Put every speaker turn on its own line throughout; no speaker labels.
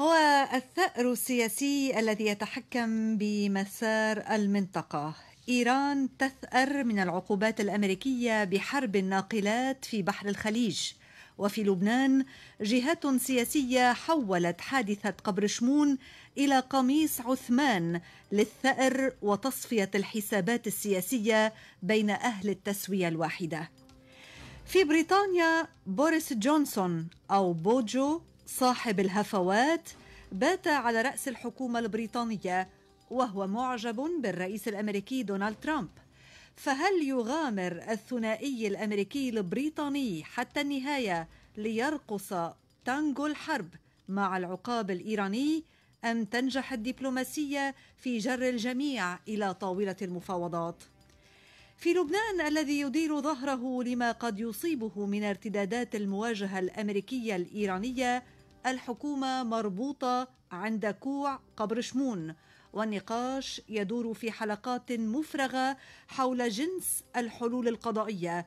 هو الثأر السياسي الذي يتحكم بمسار المنطقة إيران تثأر من العقوبات الأمريكية بحرب الناقلات في بحر الخليج وفي لبنان جهات سياسية حولت حادثة قبر شمون إلى قميص عثمان للثأر وتصفية الحسابات السياسية بين أهل التسوية الواحدة في بريطانيا بوريس جونسون أو بوجو صاحب الهفوات بات على رأس الحكومة البريطانية وهو معجب بالرئيس الأمريكي دونالد ترامب فهل يغامر الثنائي الأمريكي البريطاني حتى النهاية ليرقص تانجو الحرب مع العقاب الإيراني أم تنجح الدبلوماسية في جر الجميع إلى طاولة المفاوضات؟ في لبنان الذي يدير ظهره لما قد يصيبه من ارتدادات المواجهه الامريكيه الايرانيه الحكومة مربوطة عند كوع قبر شمون والنقاش يدور في حلقات مفرغة حول جنس الحلول القضائية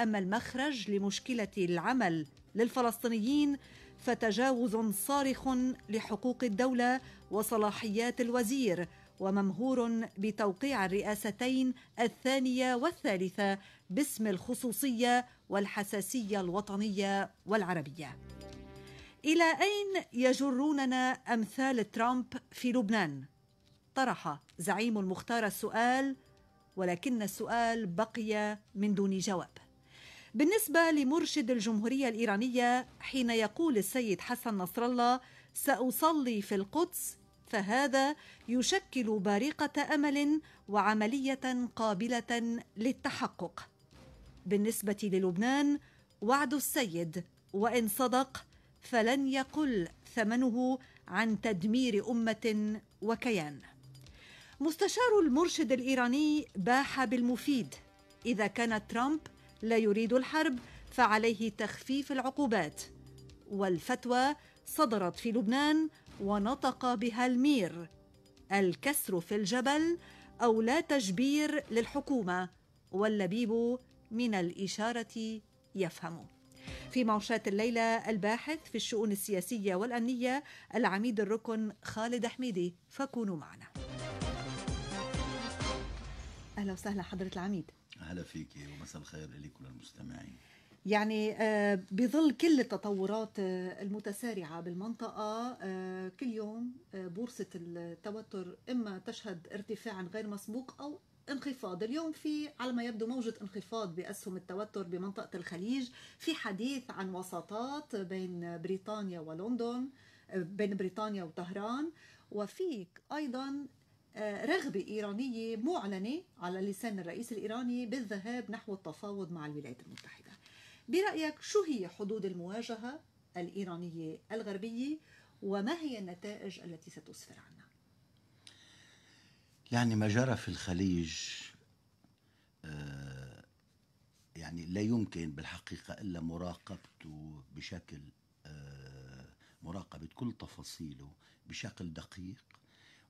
أما المخرج لمشكلة العمل للفلسطينيين فتجاوز صارخ لحقوق الدولة وصلاحيات الوزير وممهور بتوقيع الرئاستين الثانية والثالثة باسم الخصوصية والحساسية الوطنية والعربية. إلى أين يجروننا أمثال ترامب في لبنان؟ طرح زعيم المختار السؤال ولكن السؤال بقي من دون جواب. بالنسبة لمرشد الجمهورية الإيرانية حين يقول السيد حسن نصر الله سأصلي في القدس فهذا يشكل بارقة أمل وعملية قابلة للتحقق. بالنسبة للبنان وعد السيد وإن صدق فلن يقل ثمنه عن تدمير امه وكيان مستشار المرشد الايراني باح بالمفيد اذا كان ترامب لا يريد الحرب فعليه تخفيف العقوبات والفتوى صدرت في لبنان ونطق بها المير الكسر في الجبل او لا تجبير للحكومه واللبيب من الاشاره يفهم في موشات الليلة الباحث في الشؤون السياسية والأمنية العميد الركن خالد حميدي فكونوا معنا أهلا وسهلا حضرة العميد
أهلا فيك ومساء الخير لكم المستمعين
يعني آه، بظل كل التطورات آه، المتسارعة بالمنطقة آه، كل يوم بورصة التوتر إما تشهد ارتفاعا غير مسبوق أو انخفاض اليوم في على ما يبدو موجة انخفاض بأسهم التوتر بمنطقة الخليج في حديث عن وساطات بين بريطانيا ولندن بين بريطانيا وطهران وفي أيضا آه، رغبة إيرانية معلنة على لسان الرئيس الإيراني بالذهاب نحو التفاوض مع الولايات المتحدة برأيك شو هي حدود المواجهة الإيرانية الغربية وما هي النتائج التي ستسفر عنها؟
يعني ما جرى في الخليج آه، يعني لا يمكن بالحقيقة إلا مراقبته بشكل آه، مراقبة كل تفاصيله بشكل دقيق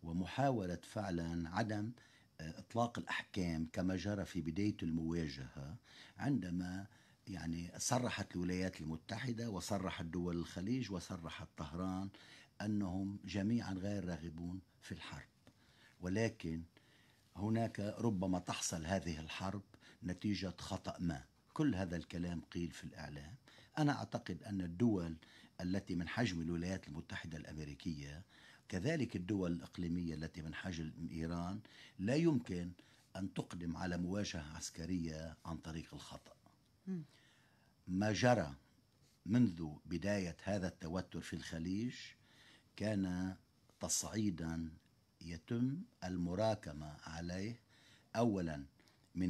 ومحاولة فعلا عدم آه، إطلاق الأحكام كما جرى في بداية المواجهة عندما يعني صرحت الولايات المتحدة وصرحت دول الخليج وصرحت طهران أنهم جميعا غير راغبون في الحرب ولكن هناك ربما تحصل هذه الحرب نتيجة خطأ ما كل هذا الكلام قيل في الإعلام أنا أعتقد أن الدول التي من حجم الولايات المتحدة الأمريكية كذلك الدول الإقليمية التي من حجم إيران لا يمكن أن تقدم على مواجهة عسكرية عن طريق الخطأ ما جرى منذ بداية هذا التوتر في الخليج كان تصعيدا يتم المراكمه عليه اولا من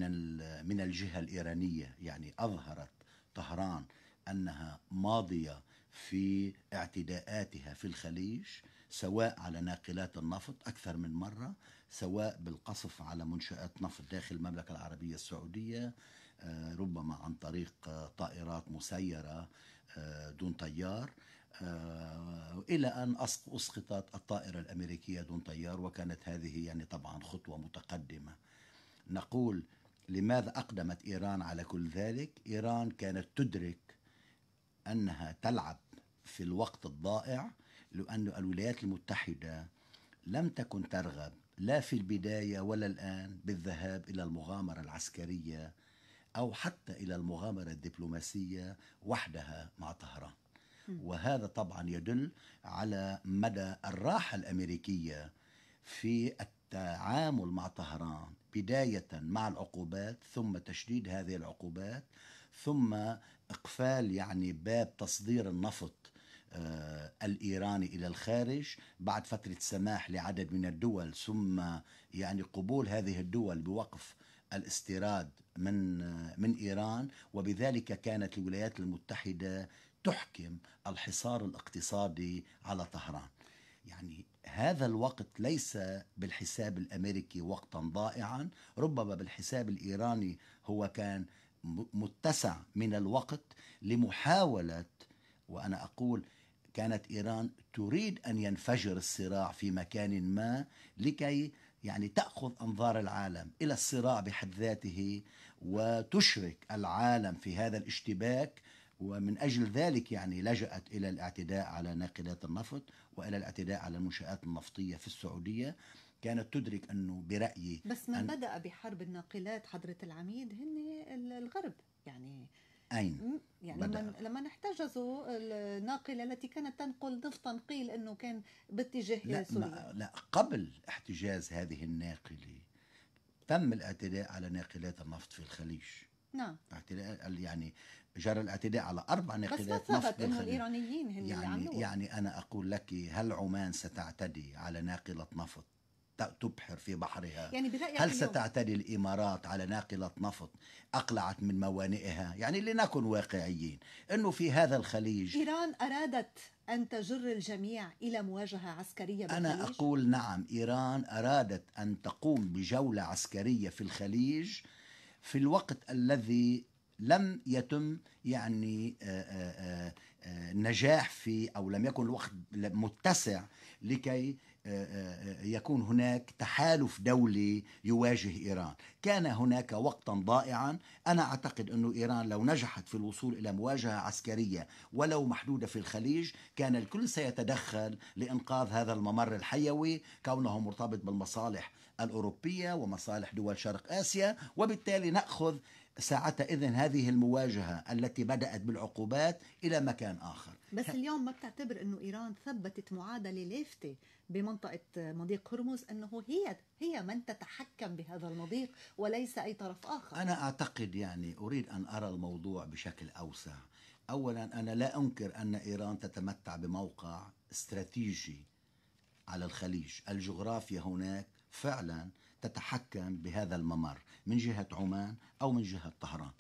من الجهه الايرانيه يعني اظهرت طهران انها ماضيه في اعتداءاتها في الخليج سواء على ناقلات النفط اكثر من مره سواء بالقصف على منشات نفط داخل المملكه العربيه السعوديه آه، ربما عن طريق طائرات مسيره آه، دون طيار آه، إلى أن أسقطت الطائرة الأمريكية دون طيار وكانت هذه يعني طبعا خطوة متقدمة نقول لماذا أقدمت إيران على كل ذلك إيران كانت تدرك أنها تلعب في الوقت الضائع لأن الولايات المتحدة لم تكن ترغب لا في البداية ولا الآن بالذهاب إلى المغامرة العسكرية أو حتى إلى المغامرة الدبلوماسية وحدها مع طهران وهذا طبعا يدل على مدى الراحة الأمريكية في التعامل مع طهران بداية مع العقوبات ثم تشديد هذه العقوبات ثم إقفال يعني باب تصدير النفط آه، الإيراني إلى الخارج بعد فترة سماح لعدد من الدول ثم يعني قبول هذه الدول بوقف الاستيراد من آه، من ايران وبذلك كانت الولايات المتحده تحكم الحصار الاقتصادي على طهران يعني هذا الوقت ليس بالحساب الامريكي وقتا ضائعا ربما بالحساب الايراني هو كان متسع من الوقت لمحاوله وانا اقول كانت ايران تريد ان ينفجر الصراع في مكان ما لكي يعني تاخذ انظار العالم الى الصراع بحد ذاته وتشرك العالم في هذا الاشتباك ومن أجل ذلك يعني لجأت إلى الاعتداء على ناقلات النفط وإلى الاعتداء على المنشآت النفطية في السعودية كانت تدرك أنه برأيي
بس من أن بدأ بحرب الناقلات حضرة العميد هن الغرب يعني أين؟ يعني بدأ. لما احتجزوا الناقلة التي كانت تنقل نفطا قيل أنه كان باتجاه لا سوريا
لا قبل احتجاز هذه الناقلة تم الاعتداء على ناقلات النفط في الخليج نعم اعتداء يعني جرى الاعتداء على أربع ناقلات بس ثبت أنه
الإيرانيين هن يعني اللي يعني
أنا أقول لك هل عمان ستعتدي على ناقلة نفط تبحر في بحرها يعني برأيك هل ستعتدي الإمارات على ناقلة نفط أقلعت من موانئها يعني لنكن واقعيين أنه في هذا الخليج
إيران أرادت أن تجر الجميع إلى مواجهة عسكرية بالخليج؟ أنا
أقول نعم إيران أرادت أن تقوم بجولة عسكرية في الخليج في الوقت الذي لم يتم يعني آه، آه، آه، نجاح في او لم يكن الوقت متسع لكي يكون هناك تحالف دولي يواجه ايران، كان هناك وقتا ضائعا، انا اعتقد انه ايران لو نجحت في الوصول الى مواجهه عسكريه ولو محدوده في الخليج، كان الكل سيتدخل لانقاذ هذا الممر الحيوي كونه مرتبط بالمصالح الاوروبيه ومصالح دول شرق اسيا، وبالتالي ناخذ ساعتها إذا هذه المواجهة التي بدأت بالعقوبات إلى مكان آخر
بس اليوم ما بتعتبر أنه إيران ثبتت معادلة لافتة بمنطقة مضيق هرمز أنه هي هي من تتحكم بهذا المضيق وليس أي طرف آخر
أنا أعتقد يعني أريد أن أرى الموضوع بشكل أوسع أولا أنا لا أنكر أن إيران تتمتع بموقع استراتيجي على الخليج الجغرافيا هناك فعلا تتحكم بهذا الممر من جهة عمان أو من جهة طهران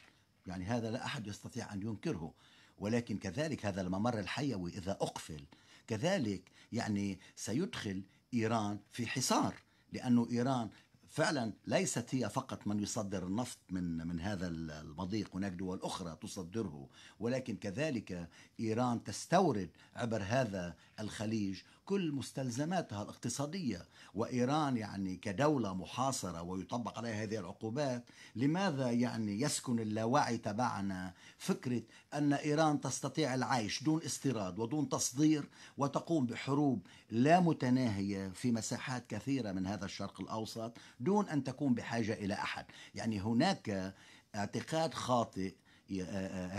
يعني هذا لا أحد يستطيع أن ينكره ولكن كذلك هذا الممر الحيوي إذا أقفل كذلك يعني سيدخل إيران في حصار لأنه إيران فعلا ليست هي فقط من يصدر النفط من من هذا المضيق هناك دول اخرى تصدره ولكن كذلك ايران تستورد عبر هذا الخليج كل مستلزماتها الاقتصادية وإيران يعني كدولة محاصرة ويطبق عليها هذه العقوبات لماذا يعني يسكن اللاوعي تبعنا فكرة أن إيران تستطيع العيش دون استيراد ودون تصدير وتقوم بحروب لا متناهية في مساحات كثيرة من هذا الشرق الأوسط دون أن تكون بحاجة إلى أحد يعني هناك اعتقاد خاطئ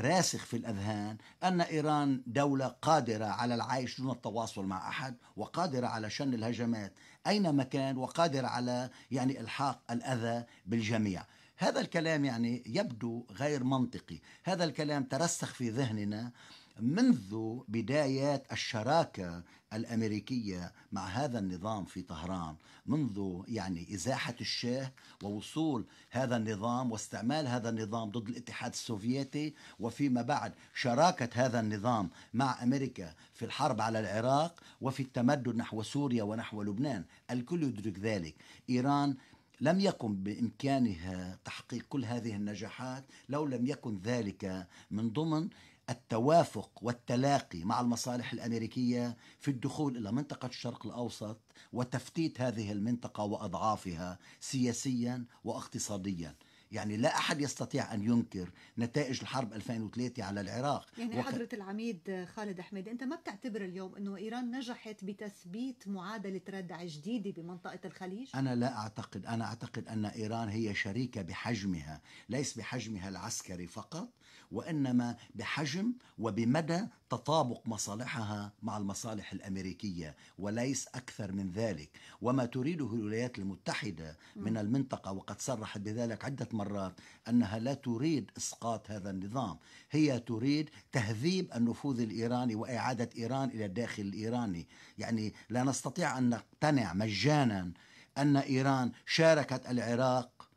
راسخ في الأذهان أن إيران دولة قادرة على العيش دون التواصل مع أحد وقادرة على شن الهجمات أينما كان وقادرة على يعني إلحاق الأذى بالجميع هذا الكلام يعني يبدو غير منطقي هذا الكلام ترسخ في ذهننا منذ بداية الشراكة الأمريكية مع هذا النظام في طهران منذ يعني إزاحة الشاه ووصول هذا النظام واستعمال هذا النظام ضد الاتحاد السوفيتي وفيما بعد شراكة هذا النظام مع أمريكا في الحرب على العراق وفي التمدد نحو سوريا ونحو لبنان الكل يدرك ذلك إيران لم يقم بامكانها تحقيق كل هذه النجاحات لو لم يكن ذلك من ضمن التوافق والتلاقي مع المصالح الامريكيه في الدخول الى منطقه الشرق الاوسط وتفتيت هذه المنطقه واضعافها سياسيا واقتصاديا. يعني لا احد يستطيع ان ينكر نتائج الحرب 2003 على العراق يعني وك... حضره
العميد خالد احمد انت ما بتعتبر اليوم انه ايران نجحت بتثبيت معادله ردع جديده بمنطقه الخليج
انا لا اعتقد انا اعتقد ان ايران هي شريكه بحجمها ليس بحجمها العسكري فقط وإنما بحجم وبمدى تطابق مصالحها مع المصالح الأمريكية وليس أكثر من ذلك وما تريده الولايات المتحدة من المنطقة وقد صرحت بذلك عدة مرات أنها لا تريد إسقاط هذا النظام هي تريد تهذيب النفوذ الإيراني وإعادة إيران إلى الداخل الإيراني يعني لا نستطيع أن نقتنع مجانا أن إيران شاركت العراق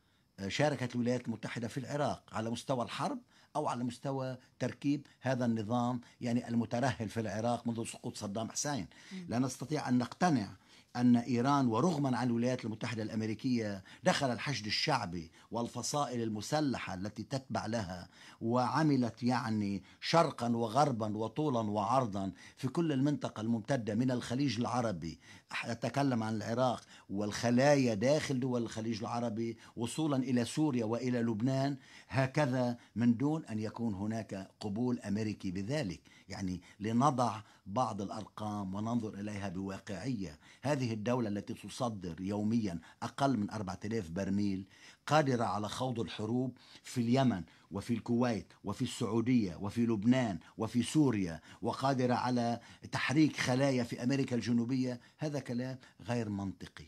شاركت الولايات المتحدة في العراق على مستوى الحرب أو على مستوى تركيب هذا النظام يعني المترهل في العراق منذ سقوط صدام حسين لا نستطيع أن نقتنع أن إيران ورغما عن الولايات المتحدة الأمريكية دخل الحشد الشعبي والفصائل المسلحة التي تتبع لها وعملت يعني شرقا وغربا وطولا وعرضا في كل المنطقة الممتدة من الخليج العربي أتكلم عن العراق والخلايا داخل دول الخليج العربي وصولا إلى سوريا وإلى لبنان هكذا من دون أن يكون هناك قبول أمريكي بذلك يعني لنضع بعض الأرقام وننظر إليها بواقعية هذه الدولة التي تصدر يوميا أقل من 4000 برميل قادرة على خوض الحروب في اليمن وفي الكويت وفي السعودية وفي لبنان وفي سوريا وقادرة على تحريك خلايا في أمريكا الجنوبية هذا كلام غير منطقي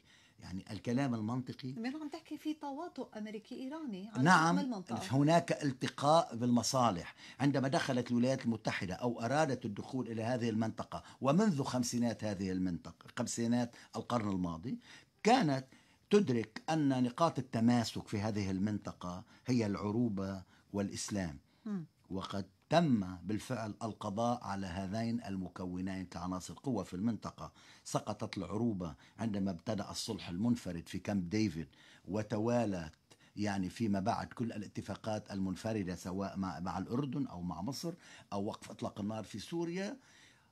يعني الكلام المنطقي من
عم تحكي في تواطؤ امريكي ايراني على نعم المنطقة.
هناك التقاء بالمصالح عندما دخلت الولايات المتحده او ارادت الدخول الى هذه المنطقه ومنذ خمسينات هذه المنطقه خمسينات القرن الماضي كانت تدرك ان نقاط التماسك في هذه المنطقه هي العروبه والاسلام م. وقد تم بالفعل القضاء على هذين المكونين كعناصر قوة في المنطقة سقطت العروبة عندما ابتدأ الصلح المنفرد في كامب ديفيد وتوالت يعني فيما بعد كل الاتفاقات المنفردة سواء مع, مع الأردن أو مع مصر أو وقف إطلاق النار في سوريا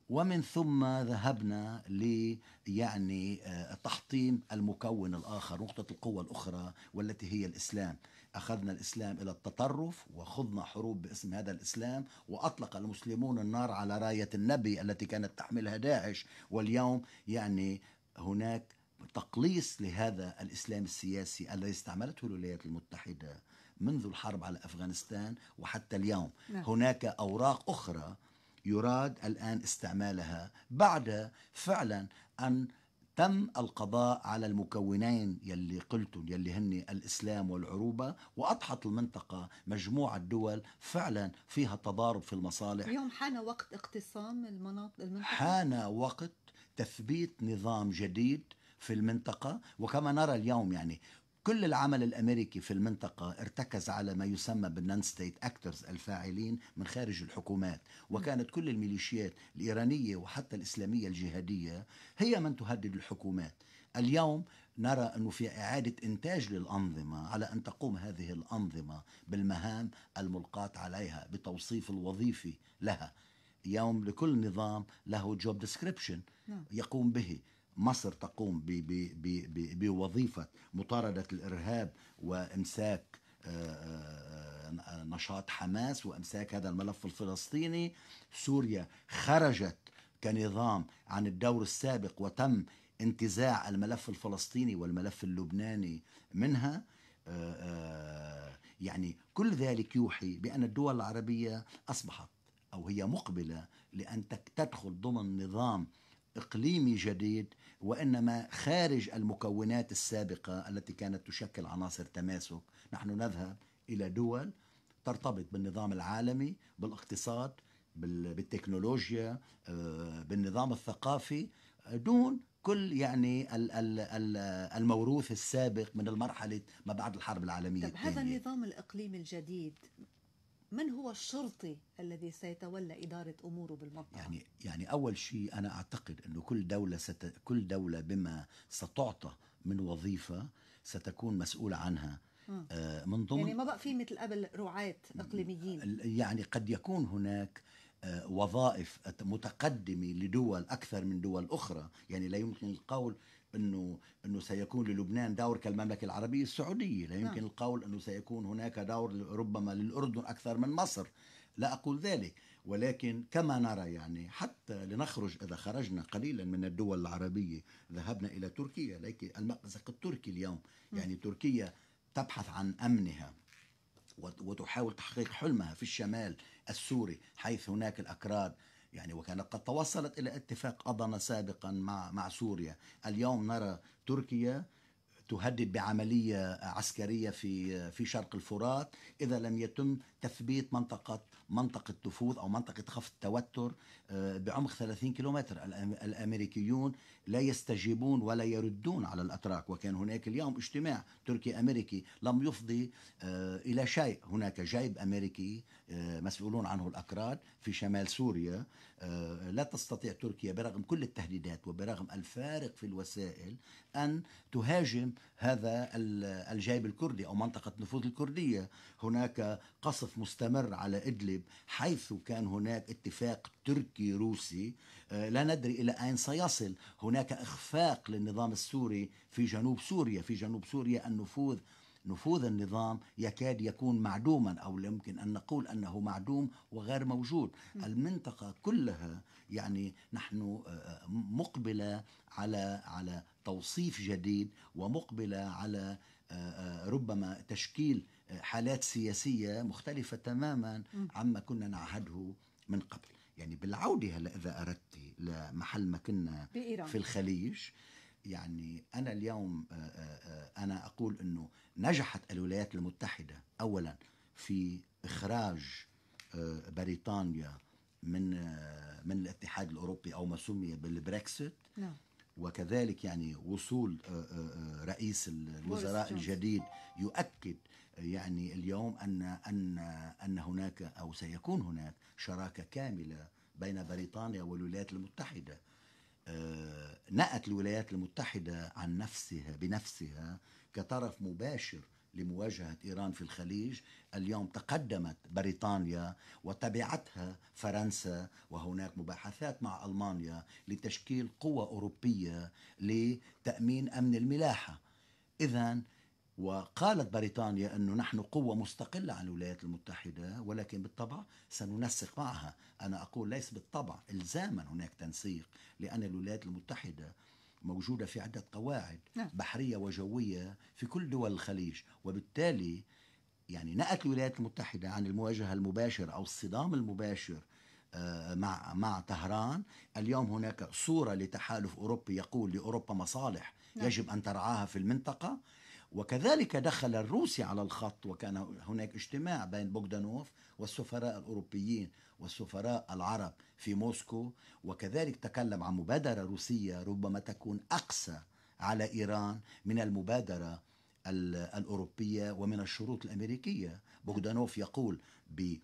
ومن ثم ذهبنا ل يعني آه، تحطيم المكون الاخر نقطه القوه الاخرى والتي هي الاسلام اخذنا الاسلام الى التطرف وخضنا حروب باسم هذا الاسلام واطلق المسلمون النار على رايه النبي التي كانت تحملها داعش واليوم يعني هناك تقليص لهذا الاسلام السياسي الذي استعملته الولايات المتحده منذ الحرب على افغانستان وحتى اليوم نعم. هناك اوراق اخرى يراد الآن استعمالها بعد فعلا أن تم القضاء على المكونين يلي قلتهم يلي هن الإسلام والعروبة وأضحت المنطقة مجموعة دول فعلا فيها تضارب في المصالح اليوم
حان وقت اقتصام المناطق المنطقة
حان وقت تثبيت نظام جديد في المنطقة وكما نرى اليوم يعني كل العمل الامريكي في المنطقه ارتكز على ما يسمى بالنون ستيت اكترز الفاعلين من خارج الحكومات وكانت كل الميليشيات الايرانيه وحتى الاسلاميه الجهاديه هي من تهدد الحكومات اليوم نرى انه في اعاده انتاج للانظمه على ان تقوم هذه الانظمه بالمهام الملقاه عليها بتوصيف الوظيفي لها يوم لكل نظام له جوب ديسكريبشن نعم. يقوم به مصر تقوم بوظيفة مطاردة الإرهاب وإمساك آه، آه، آه، نشاط حماس وإمساك هذا الملف الفلسطيني سوريا خرجت كنظام عن الدور السابق وتم انتزاع الملف الفلسطيني والملف اللبناني منها يعني كل ذلك يوحي بأن الدول العربية أصبحت أو هي مقبلة لأن تدخل ضمن نظام اقليمي جديد وانما خارج المكونات السابقه التي كانت تشكل عناصر تماسك، نحن نذهب الى دول ترتبط بالنظام العالمي، بالاقتصاد، بالتكنولوجيا، آه، بالنظام الثقافي دون كل يعني الموروث السابق من المرحله ما بعد الحرب العالميه طيب هذا
النظام الاقليمي الجديد من هو الشرطي الذي سيتولى إدارة أموره بالمنطقة؟
يعني يعني أول شيء أنا أعتقد أنه كل دولة ست... كل دولة بما ستعطى من وظيفة ستكون مسؤولة عنها آه, آه، من ضمن يعني ما
بقى في مثل قبل رعاة إقليميين
يعني قد يكون هناك آه، وظائف متقدمة لدول أكثر من دول أخرى يعني لا يمكن القول انه انه سيكون للبنان دور كالمملكه العربيه السعوديه، لا يمكن نعم. القول انه سيكون هناك دور ربما للاردن اكثر من مصر، لا اقول ذلك، ولكن كما نرى يعني حتى لنخرج اذا خرجنا قليلا من الدول العربيه ذهبنا الى تركيا، المأزق التركي اليوم، يعني تركيا تبحث عن امنها وتحاول تحقيق حلمها في الشمال السوري حيث هناك الاكراد يعني وكانت قد توصلت إلى اتفاق أضن سابقا مع مع سوريا اليوم نرى تركيا تهدد بعملية عسكرية في في شرق الفرات إذا لم يتم تثبيت منطقة منطقة نفوذ أو منطقة خفض التوتر آه، بعمق 30 كيلومتر الأمريكيون لا يستجيبون ولا يردون على الأتراك وكان هناك اليوم اجتماع تركي أمريكي لم يفضي آه، إلى شيء هناك جيب أمريكي آه، مسؤولون عنه الأكراد في شمال سوريا آه، لا تستطيع تركيا برغم كل التهديدات وبرغم الفارق في الوسائل أن تهاجم هذا الجيب الكردي أو منطقة نفوذ الكردية هناك قصف مستمر على إدلب حيث كان هناك اتفاق تركي روسي آه، لا ندري إلى أين سيصل هناك إخفاق للنظام السوري في جنوب سوريا في جنوب سوريا النفوذ نفوذ النظام يكاد يكون معدوما او يمكن ان نقول انه معدوم وغير موجود، المنطقه كلها يعني نحن آه، آه، مقبله على على توصيف جديد ومقبله على ربما تشكيل حالات سياسيه مختلفه تماما عما كنا نعهده من قبل. يعني بالعودة هلا إذا أردت لمحل ما كنا بإيران. في الخليج يعني أنا اليوم آه، آه، آه، أنا أقول أنه نجحت الولايات المتحدة أولا في إخراج بريطانيا من من الاتحاد الأوروبي أو ما سمي بالبريكسيت نعم. وكذلك يعني وصول رئيس الوزراء الجديد يؤكد يعني اليوم ان ان ان هناك او سيكون هناك شراكه كامله بين بريطانيا والولايات المتحده آه، نأت الولايات المتحده عن نفسها بنفسها كطرف مباشر لمواجهه ايران في الخليج اليوم تقدمت بريطانيا وتبعتها فرنسا وهناك مباحثات مع المانيا لتشكيل قوه اوروبيه لتامين امن الملاحه اذا وقالت بريطانيا أنه نحن قوة مستقلة عن الولايات المتحدة ولكن بالطبع سننسق معها أنا أقول ليس بالطبع إلزاما هناك تنسيق لأن الولايات المتحدة موجودة في عدة قواعد نعم. بحرية وجوية في كل دول الخليج وبالتالي يعني نأت الولايات المتحدة عن المواجهة المباشرة أو الصدام المباشر آه، مع مع طهران اليوم هناك صورة لتحالف أوروبي يقول لأوروبا مصالح نعم. يجب أن ترعاها في المنطقة وكذلك دخل الروسي على الخط وكان هناك اجتماع بين بوغدانوف والسفراء الأوروبيين والسفراء العرب في موسكو وكذلك تكلم عن مبادرة روسية ربما تكون أقسى على إيران من المبادرة الأوروبية ومن الشروط الأمريكية بوغدانوف يقول ب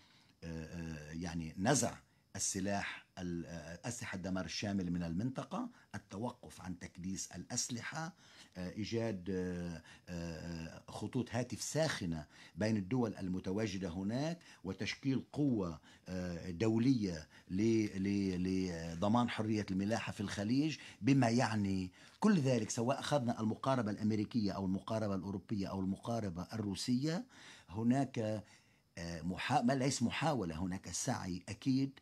آه، آه، يعني نزع السلاح آه، أسلحة الدمار الشامل من المنطقة التوقف عن تكديس الأسلحة آه، إيجاد آه، خطوط هاتف ساخنة بين الدول المتواجدة هناك وتشكيل قوة دولية لضمان حرية الملاحة في الخليج بما يعني كل ذلك سواء أخذنا المقاربة الأمريكية أو المقاربة الأوروبية أو المقاربة الروسية هناك محا... ليس محاولة هناك سعي أكيد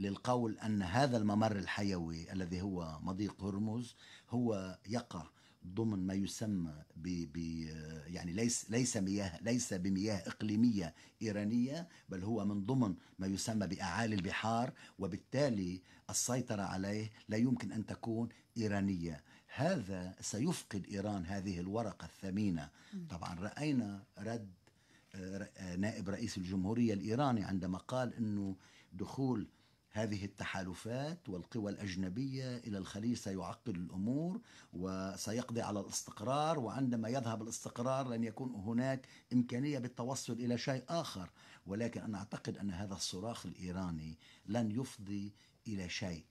للقول أن هذا الممر الحيوي الذي هو مضيق هرمز هو يقع ضمن ما يسمى ب ب يعني ليس ليس مياه ليس بمياه اقليميه ايرانيه بل هو من ضمن ما يسمى باعالي البحار وبالتالي السيطره عليه لا يمكن ان تكون ايرانيه هذا سيفقد ايران هذه الورقه الثمينه طبعا راينا رد آه، آه، نائب رئيس الجمهوريه الايراني عندما قال انه دخول هذه التحالفات والقوى الأجنبية إلى الخليج سيعقد الأمور وسيقضي على الاستقرار وعندما يذهب الاستقرار لن يكون هناك إمكانية بالتوصل إلى شيء آخر ولكن أنا أعتقد أن هذا الصراخ الإيراني لن يفضي إلى شيء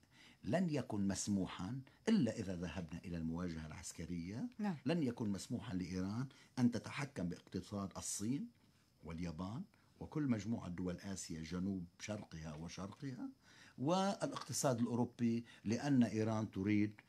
لن يكن مسموحا إلا إذا ذهبنا إلى المواجهة العسكرية نعم. لن يكن مسموحا لإيران أن تتحكم باقتصاد الصين واليابان وكل مجموعة دول آسيا جنوب شرقها وشرقها والاقتصاد الأوروبي لأن إيران تريد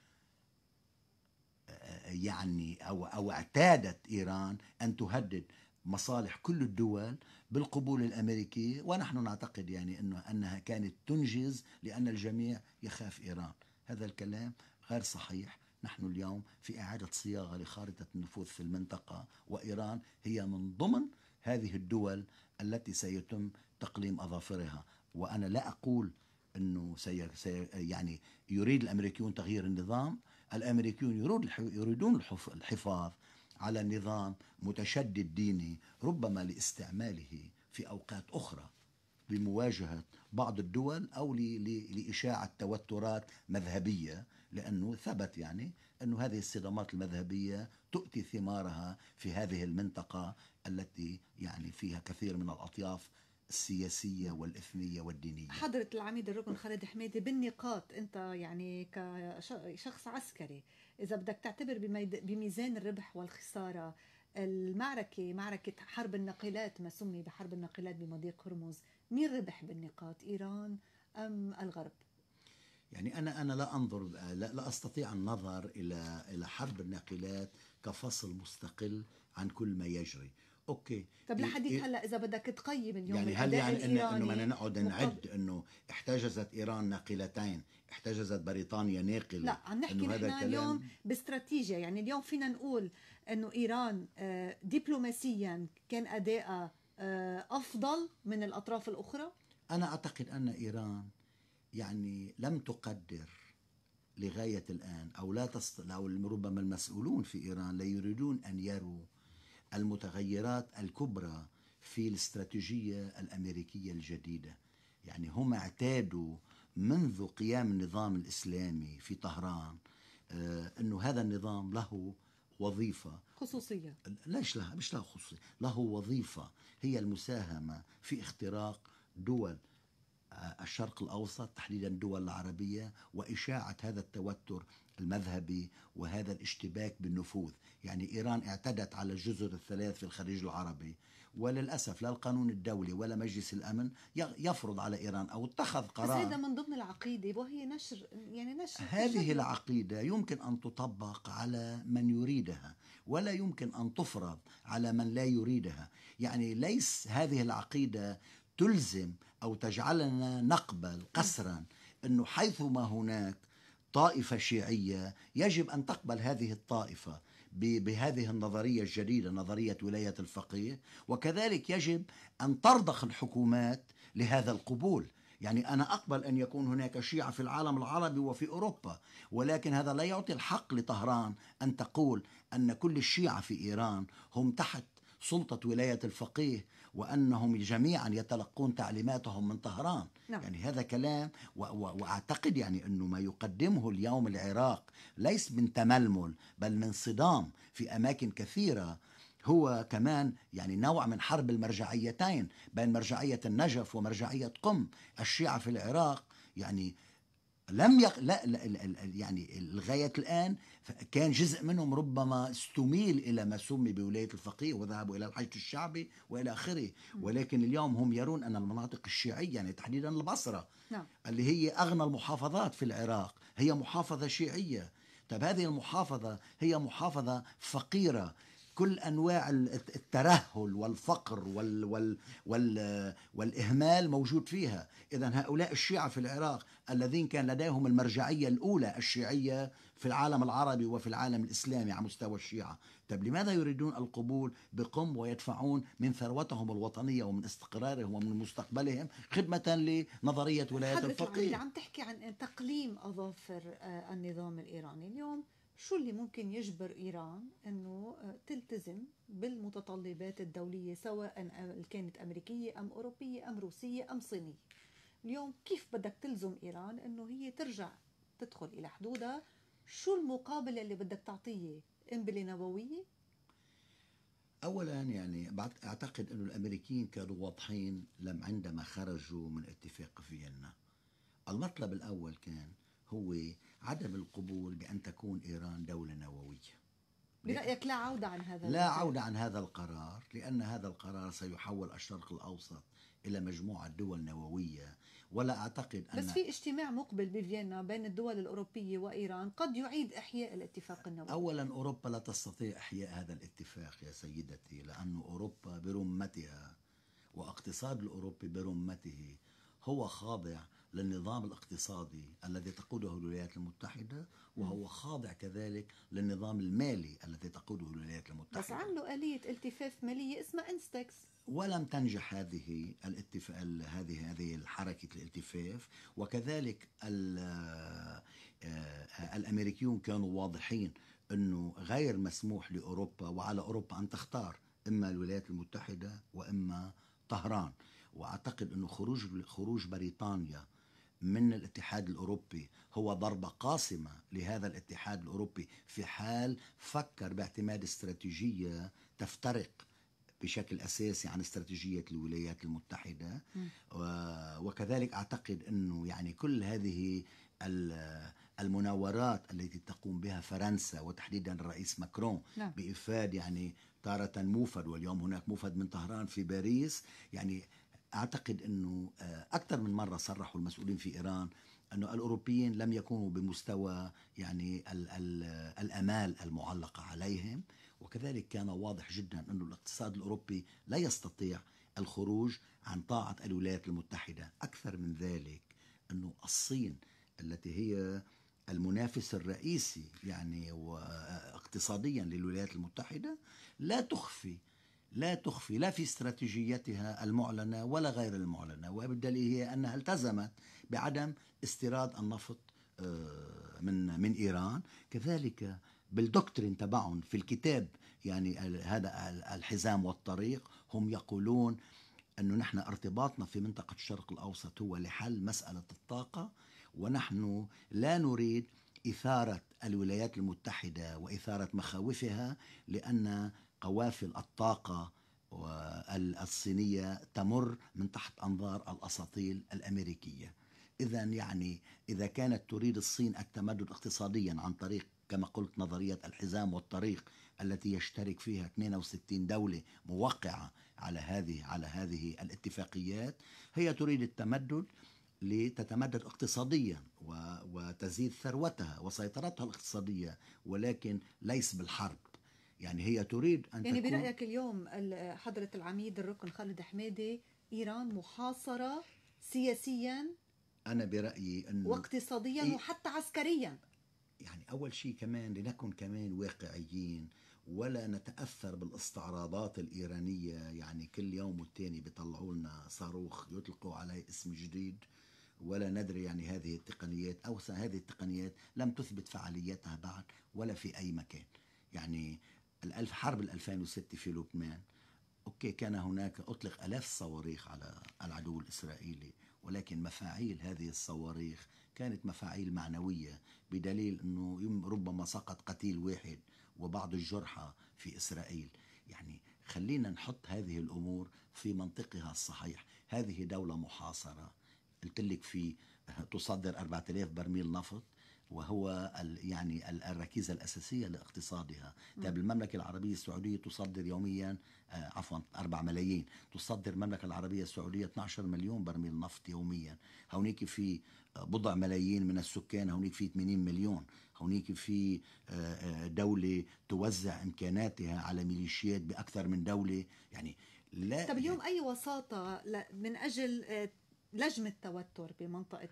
آه، يعني أو, أو اعتادت إيران أن تهدد مصالح كل الدول بالقبول الأمريكي ونحن نعتقد يعني أنه أنها كانت تنجز لأن الجميع يخاف إيران هذا الكلام غير صحيح نحن اليوم في إعادة صياغة لخارطة النفوذ في المنطقة وإيران هي من ضمن هذه الدول التي سيتم تقليم أظافرها وأنا لا أقول انه سي يعني يريد الامريكيون تغيير النظام الامريكيون يريدون الحفاظ على نظام متشدد ديني ربما لاستعماله في اوقات اخرى لمواجهه بعض الدول او لاشاعه توترات مذهبيه لانه ثبت يعني انه هذه الصدامات المذهبيه تؤتي ثمارها في هذه المنطقه التي يعني فيها كثير من الاطياف السياسيه والاثنيه والدينيه
حضره العميد الركن خالد حميدي بالنقاط انت يعني كشخص عسكري اذا بدك تعتبر بميزان الربح والخساره المعركة معركة حرب الناقلات ما سمي بحرب الناقلات بمضيق هرمز مين ربح بالنقاط إيران أم الغرب
يعني أنا أنا لا أنظر لا, لا أستطيع النظر إلى إلى حرب الناقلات كفصل مستقل عن كل ما يجري اوكي طب لحديك هلا
اذا بدك تقيم اليوم يعني هل يعني انه انه بدنا نقعد نعد
انه احتجزت ايران ناقلتين احتجزت بريطانيا ناقل لا عم نحكي نحن اليوم
باستراتيجيا يعني اليوم فينا نقول انه ايران آه، دبلوماسيا كان ادائها آه، افضل من الاطراف الاخرى
انا اعتقد ان ايران يعني لم تقدر لغايه الان او لا تست... او ربما المسؤولون في ايران لا يريدون ان يروا المتغيرات الكبرى في الاستراتيجية الأمريكية الجديدة يعني هم اعتادوا منذ قيام النظام الإسلامي في طهران آه، أنه هذا النظام له وظيفة خصوصية ليش لها مش له خصوصية له وظيفة هي المساهمة في اختراق دول آه، الشرق الأوسط تحديدا الدول العربية وإشاعة هذا التوتر المذهبي وهذا الاشتباك بالنفوذ يعني إيران اعتدت على الجزر الثلاث في الخليج العربي وللأسف لا القانون الدولي ولا مجلس الأمن يفرض على إيران أو اتخذ قرار بس هذا
من ضمن العقيدة وهي نشر يعني نشر هذه
العقيدة يمكن أن تطبق على من يريدها ولا يمكن أن تفرض على من لا يريدها يعني ليس هذه العقيدة تلزم أو تجعلنا نقبل قسرا نعم. أنه حيثما هناك طائفة شيعية يجب أن تقبل هذه الطائفة بهذه النظرية الجديدة نظرية ولاية الفقيه وكذلك يجب أن ترضخ الحكومات لهذا القبول يعني أنا أقبل أن يكون هناك شيعة في العالم العربي وفي أوروبا ولكن هذا لا يعطي الحق لطهران أن تقول أن كل الشيعة في إيران هم تحت سلطة ولاية الفقيه وأنهم جميعا يتلقون تعليماتهم من طهران نعم. يعني هذا كلام و و وأعتقد يعني أنه ما يقدمه اليوم العراق ليس من تململ بل من صدام في أماكن كثيرة هو كمان يعني نوع من حرب المرجعيتين بين مرجعية النجف ومرجعية قم الشيعة في العراق يعني لم يق... لا, لا, لا يعني لغاية الآن كان جزء منهم ربما استميل إلى ما سمي بولاية الفقيه وذهبوا إلى الحج الشعبي وإلى آخره ولكن اليوم هم يرون أن المناطق الشيعية يعني تحديدا البصرة نعم. اللي هي أغنى المحافظات في العراق هي محافظة شيعية طب هذه المحافظة هي محافظة فقيرة كل انواع الترهل والفقر وال وال وال والاهمال موجود فيها اذا هؤلاء الشيعه في العراق الذين كان لديهم المرجعيه الاولى الشيعيه في العالم العربي وفي العالم الاسلامي على مستوى الشيعه طب لماذا يريدون القبول بقم ويدفعون من ثروتهم الوطنيه ومن استقرارهم ومن مستقبلهم خدمه لنظريه ولايه الفقيه عم
تحكي عن تقليم اظافر آه، النظام الايراني اليوم شو اللي ممكن يجبر إيران أنه آه، تلتزم بالمتطلبات الدولية سواء آه، كانت أمريكية أم أوروبية أم روسية أم صينية اليوم كيف بدك تلزم إيران أنه هي ترجع تدخل إلى حدودها شو المقابلة اللي بدك تعطيه قنبلة نووية
اولا يعني اعتقد انه الامريكيين كانوا واضحين لم عندما خرجوا من اتفاق فيينا المطلب الاول كان هو عدم القبول بأن تكون إيران دولة نووية
برأيك لا عودة عن هذا لا عودة
عن هذا القرار لأن هذا القرار سيحول الشرق الأوسط إلى مجموعة دول نووية ولا أعتقد أن بس في
اجتماع مقبل بفيينا بين الدول الأوروبية وإيران قد يعيد إحياء الاتفاق النووي أولا
أوروبا لا تستطيع إحياء هذا الاتفاق يا سيدتي لأن أوروبا برمتها واقتصاد الأوروبي برمته هو خاضع للنظام الاقتصادي الذي تقوده الولايات المتحدة وهو خاضع كذلك للنظام المالي الذي تقوده الولايات المتحدة بس عملوا
آلية التفاف مالية اسمها انستكس
ولم تنجح هذه الاتفا... هذه هذه الحركة الالتفاف وكذلك آه، الأمريكيون كانوا واضحين أنه غير مسموح لأوروبا وعلى أوروبا أن تختار إما الولايات المتحدة وإما طهران واعتقد انه خروج خروج بريطانيا من الاتحاد الاوروبي هو ضربه قاصمه لهذا الاتحاد الاوروبي في حال فكر باعتماد استراتيجيه تفترق بشكل اساسي عن استراتيجيه الولايات المتحده م. وكذلك اعتقد انه يعني كل هذه المناورات التي تقوم بها فرنسا وتحديدا الرئيس ماكرون نعم. بإفاد يعني تارة موفد واليوم هناك موفد من طهران في باريس يعني اعتقد انه آه، اكثر من مره صرحوا المسؤولين في ايران انه الاوروبيين لم يكونوا بمستوى يعني الـ الـ الامال المعلقه عليهم وكذلك كان واضح جدا انه الاقتصاد الاوروبي لا يستطيع الخروج عن طاعه الولايات المتحده اكثر من ذلك انه الصين التي هي المنافس الرئيسي يعني واقتصاديا للولايات المتحده لا تخفي لا تخفي لا في استراتيجيتها المعلنة ولا غير المعلنة وبالدليل هي أنها التزمت بعدم استيراد النفط آه، من من إيران كذلك بالدكترين تبعهم في الكتاب يعني هذا الحزام والطريق هم يقولون أنه نحن ارتباطنا في منطقة الشرق الأوسط هو لحل مسألة الطاقة ونحن لا نريد إثارة الولايات المتحدة وإثارة مخاوفها لأن قوافل الطاقة الصينية تمر من تحت أنظار الأساطيل الأمريكية إذا يعني إذا كانت تريد الصين التمدد اقتصاديا عن طريق كما قلت نظرية الحزام والطريق التي يشترك فيها 62 دولة موقعة على هذه على هذه الاتفاقيات هي تريد التمدد لتتمدد اقتصاديا وتزيد ثروتها وسيطرتها الاقتصادية ولكن ليس بالحرب يعني هي تريد أن يعني تكون برأيك
اليوم حضرة العميد الركن خالد حميدي إيران محاصرة سياسيا
أنا برأيي أنه واقتصاديا
إيه وحتى عسكريا
يعني أول شيء كمان لنكن كمان واقعيين ولا نتأثر بالاستعراضات الإيرانية يعني كل يوم والتاني بيطلعوا لنا صاروخ يطلقوا عليه اسم جديد ولا ندري يعني هذه التقنيات أو هذه التقنيات لم تثبت فعاليتها بعد ولا في أي مكان يعني الألف حرب 2006 في لبنان أوكي كان هناك أطلق ألاف الصواريخ على العدو الإسرائيلي ولكن مفاعيل هذه الصواريخ كانت مفاعيل معنوية بدليل أنه ربما سقط قتيل واحد وبعض الجرحى في إسرائيل يعني خلينا نحط هذه الأمور في منطقها الصحيح هذه دولة محاصرة قلت لك في تصدر 4000 برميل نفط وهو يعني الركيزة الأساسية لاقتصادها طيب المملكة العربية السعودية تصدر يوميا آه، عفوا 4 ملايين تصدر المملكة العربية السعودية 12 مليون برميل نفط يوميا هونيك في بضع ملايين من السكان هونيك في 80 مليون هونيك في آه، آه، دولة توزع إمكاناتها على ميليشيات بأكثر من دولة يعني لا طب يعني
اليوم أي وساطة من أجل لجم التوتر بمنطقة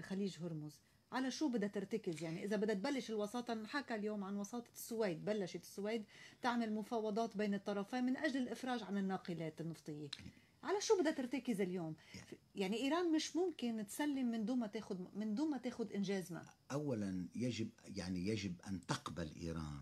خليج هرمز على شو بدها ترتكز يعني اذا بدها تبلش الوساطه انحكى اليوم عن وساطه السويد بلشت السويد تعمل مفاوضات بين الطرفين من اجل الافراج عن الناقلات النفطيه على شو بدها ترتكز اليوم يعني, يعني ايران مش ممكن تسلم من دون ما تاخذ من دون ما تاخذ انجازنا
اولا يجب يعني يجب ان تقبل ايران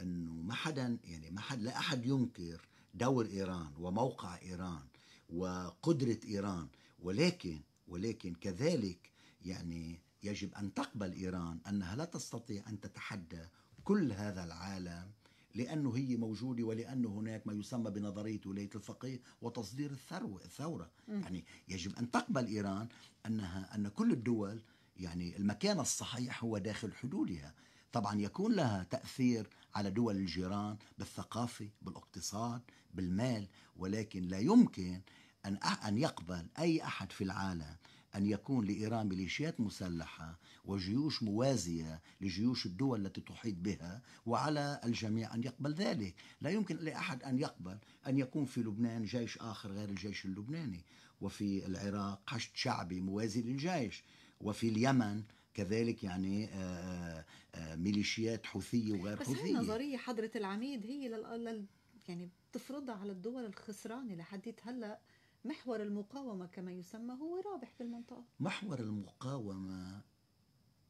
انه ما حدا يعني ما حد لا احد ينكر دور ايران وموقع ايران وقدره ايران ولكن ولكن كذلك يعني يجب أن تقبل إيران أنها لا تستطيع أن تتحدى كل هذا العالم لأنه هي موجودة ولأنه هناك ما يسمى بنظرية ولاية الفقيه وتصدير الثروة الثورة م. يعني يجب أن تقبل إيران أنها أن كل الدول يعني المكان الصحيح هو داخل حدودها طبعا يكون لها تأثير على دول الجيران بالثقافة بالاقتصاد بالمال ولكن لا يمكن أن أن يقبل أي أحد في العالم أن يكون لإيران ميليشيات مسلحة وجيوش موازية لجيوش الدول التي تحيط بها وعلى الجميع أن يقبل ذلك لا يمكن لأحد أن يقبل أن يكون في لبنان جيش آخر غير الجيش اللبناني وفي العراق حشد شعبي موازي للجيش وفي اليمن كذلك يعني آه، آه، آه، ميليشيات حوثية وغير بس حوثية بس النظرية
حضرة العميد هي لل... يعني بتفرضها على الدول الخسرانة لحديت هلا محور المقاومة كما يسمى هو رابح في المنطقة
محور المقاومة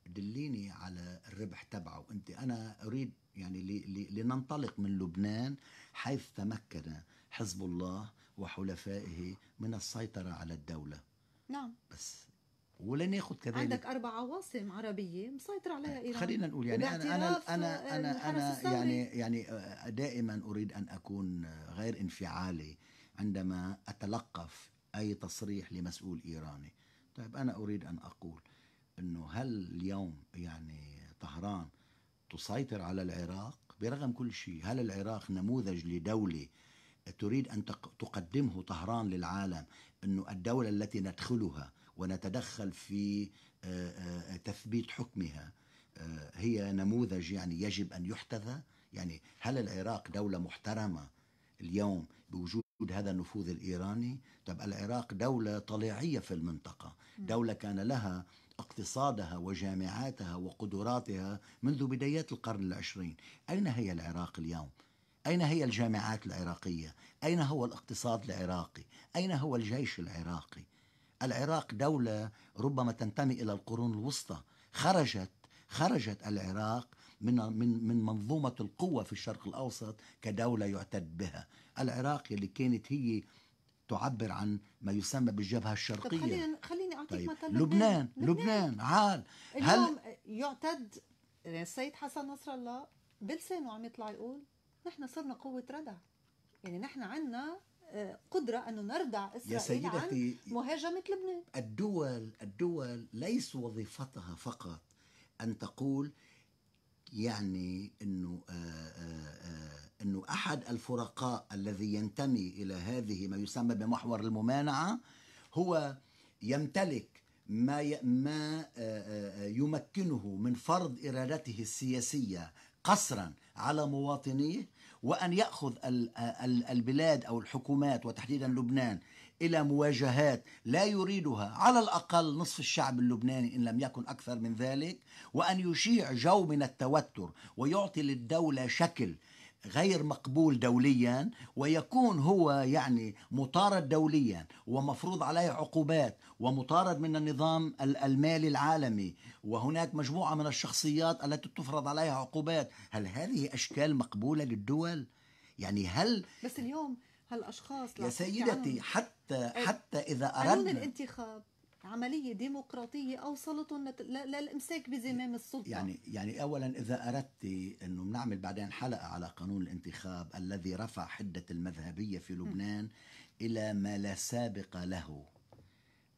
دليني على الربح تبعه أنت أنا أريد يعني لننطلق من لبنان حيث تمكن حزب الله وحلفائه من السيطرة على الدولة نعم بس ولن ياخذ كذلك عندك
اربع عواصم عربيه مسيطر عليها ايران خلينا نقول يعني انا انا انا انا, أنا يعني
يعني دائما اريد ان اكون غير انفعالي عندما أتلقف أي تصريح لمسؤول إيراني طيب أنا أريد أن أقول أنه هل اليوم يعني طهران تسيطر على العراق برغم كل شيء هل العراق نموذج لدولة تريد أن تقدمه طهران للعالم أنه الدولة التي ندخلها ونتدخل في آه، آه، تثبيت حكمها آه، هي نموذج يعني يجب أن يحتذى يعني هل العراق دولة محترمة اليوم بوجود هذا النفوذ الإيراني طب العراق دولة طليعية في المنطقة دولة كان لها اقتصادها وجامعاتها وقدراتها منذ بدايات القرن العشرين أين هي العراق اليوم؟ أين هي الجامعات العراقية؟ أين هو الاقتصاد العراقي؟ أين هو الجيش العراقي؟ العراق دولة ربما تنتمي إلى القرون الوسطى خرجت خرجت العراق من من من منظومه القوه في الشرق الاوسط كدوله يعتد بها، العراقي اللي كانت هي تعبر عن ما يسمى بالجبهة الشرقية طيب خلينا
خليني أعطيك طيب. مثلا لبنان لبنان, لبنان. عال هل يعتد السيد حسن نصر الله بلسانه عم يطلع يقول نحن صرنا قوة ردع يعني نحن عنا آه، قدرة أن نردع إسرائيل يا سيدتي عن مهاجمة لبنان
الدول الدول ليس وظيفتها فقط أن تقول يعني أنه آه، آه، أنه أحد الفرقاء الذي ينتمي إلى هذه ما يسمى بمحور الممانعة هو يمتلك ما ما آه، آه، آه، يمكنه من فرض إرادته السياسية قصرا على مواطنيه وأن يأخذ البلاد أو الحكومات وتحديدا لبنان إلى مواجهات لا يريدها على الأقل نصف الشعب اللبناني إن لم يكن أكثر من ذلك وأن يشيع جو من التوتر ويعطي للدولة شكل غير مقبول دوليا ويكون هو يعني مطارد دوليا ومفروض عليه عقوبات ومطارد من النظام المالي العالمي وهناك مجموعه من الشخصيات التي تفرض عليها عقوبات، هل هذه اشكال مقبوله للدول؟ يعني هل
بس اليوم هالاشخاص يا يعني سيدتي
حتى حتى اذا اردنا قانون
الانتخاب عملية ديمقراطية أوصلتهم للإمساك بزمام السلطة يعني
يعني أولا إذا أردت أنه بنعمل بعدين حلقة على قانون الانتخاب الذي رفع حدة المذهبية في لبنان م. إلى ما لا سابق له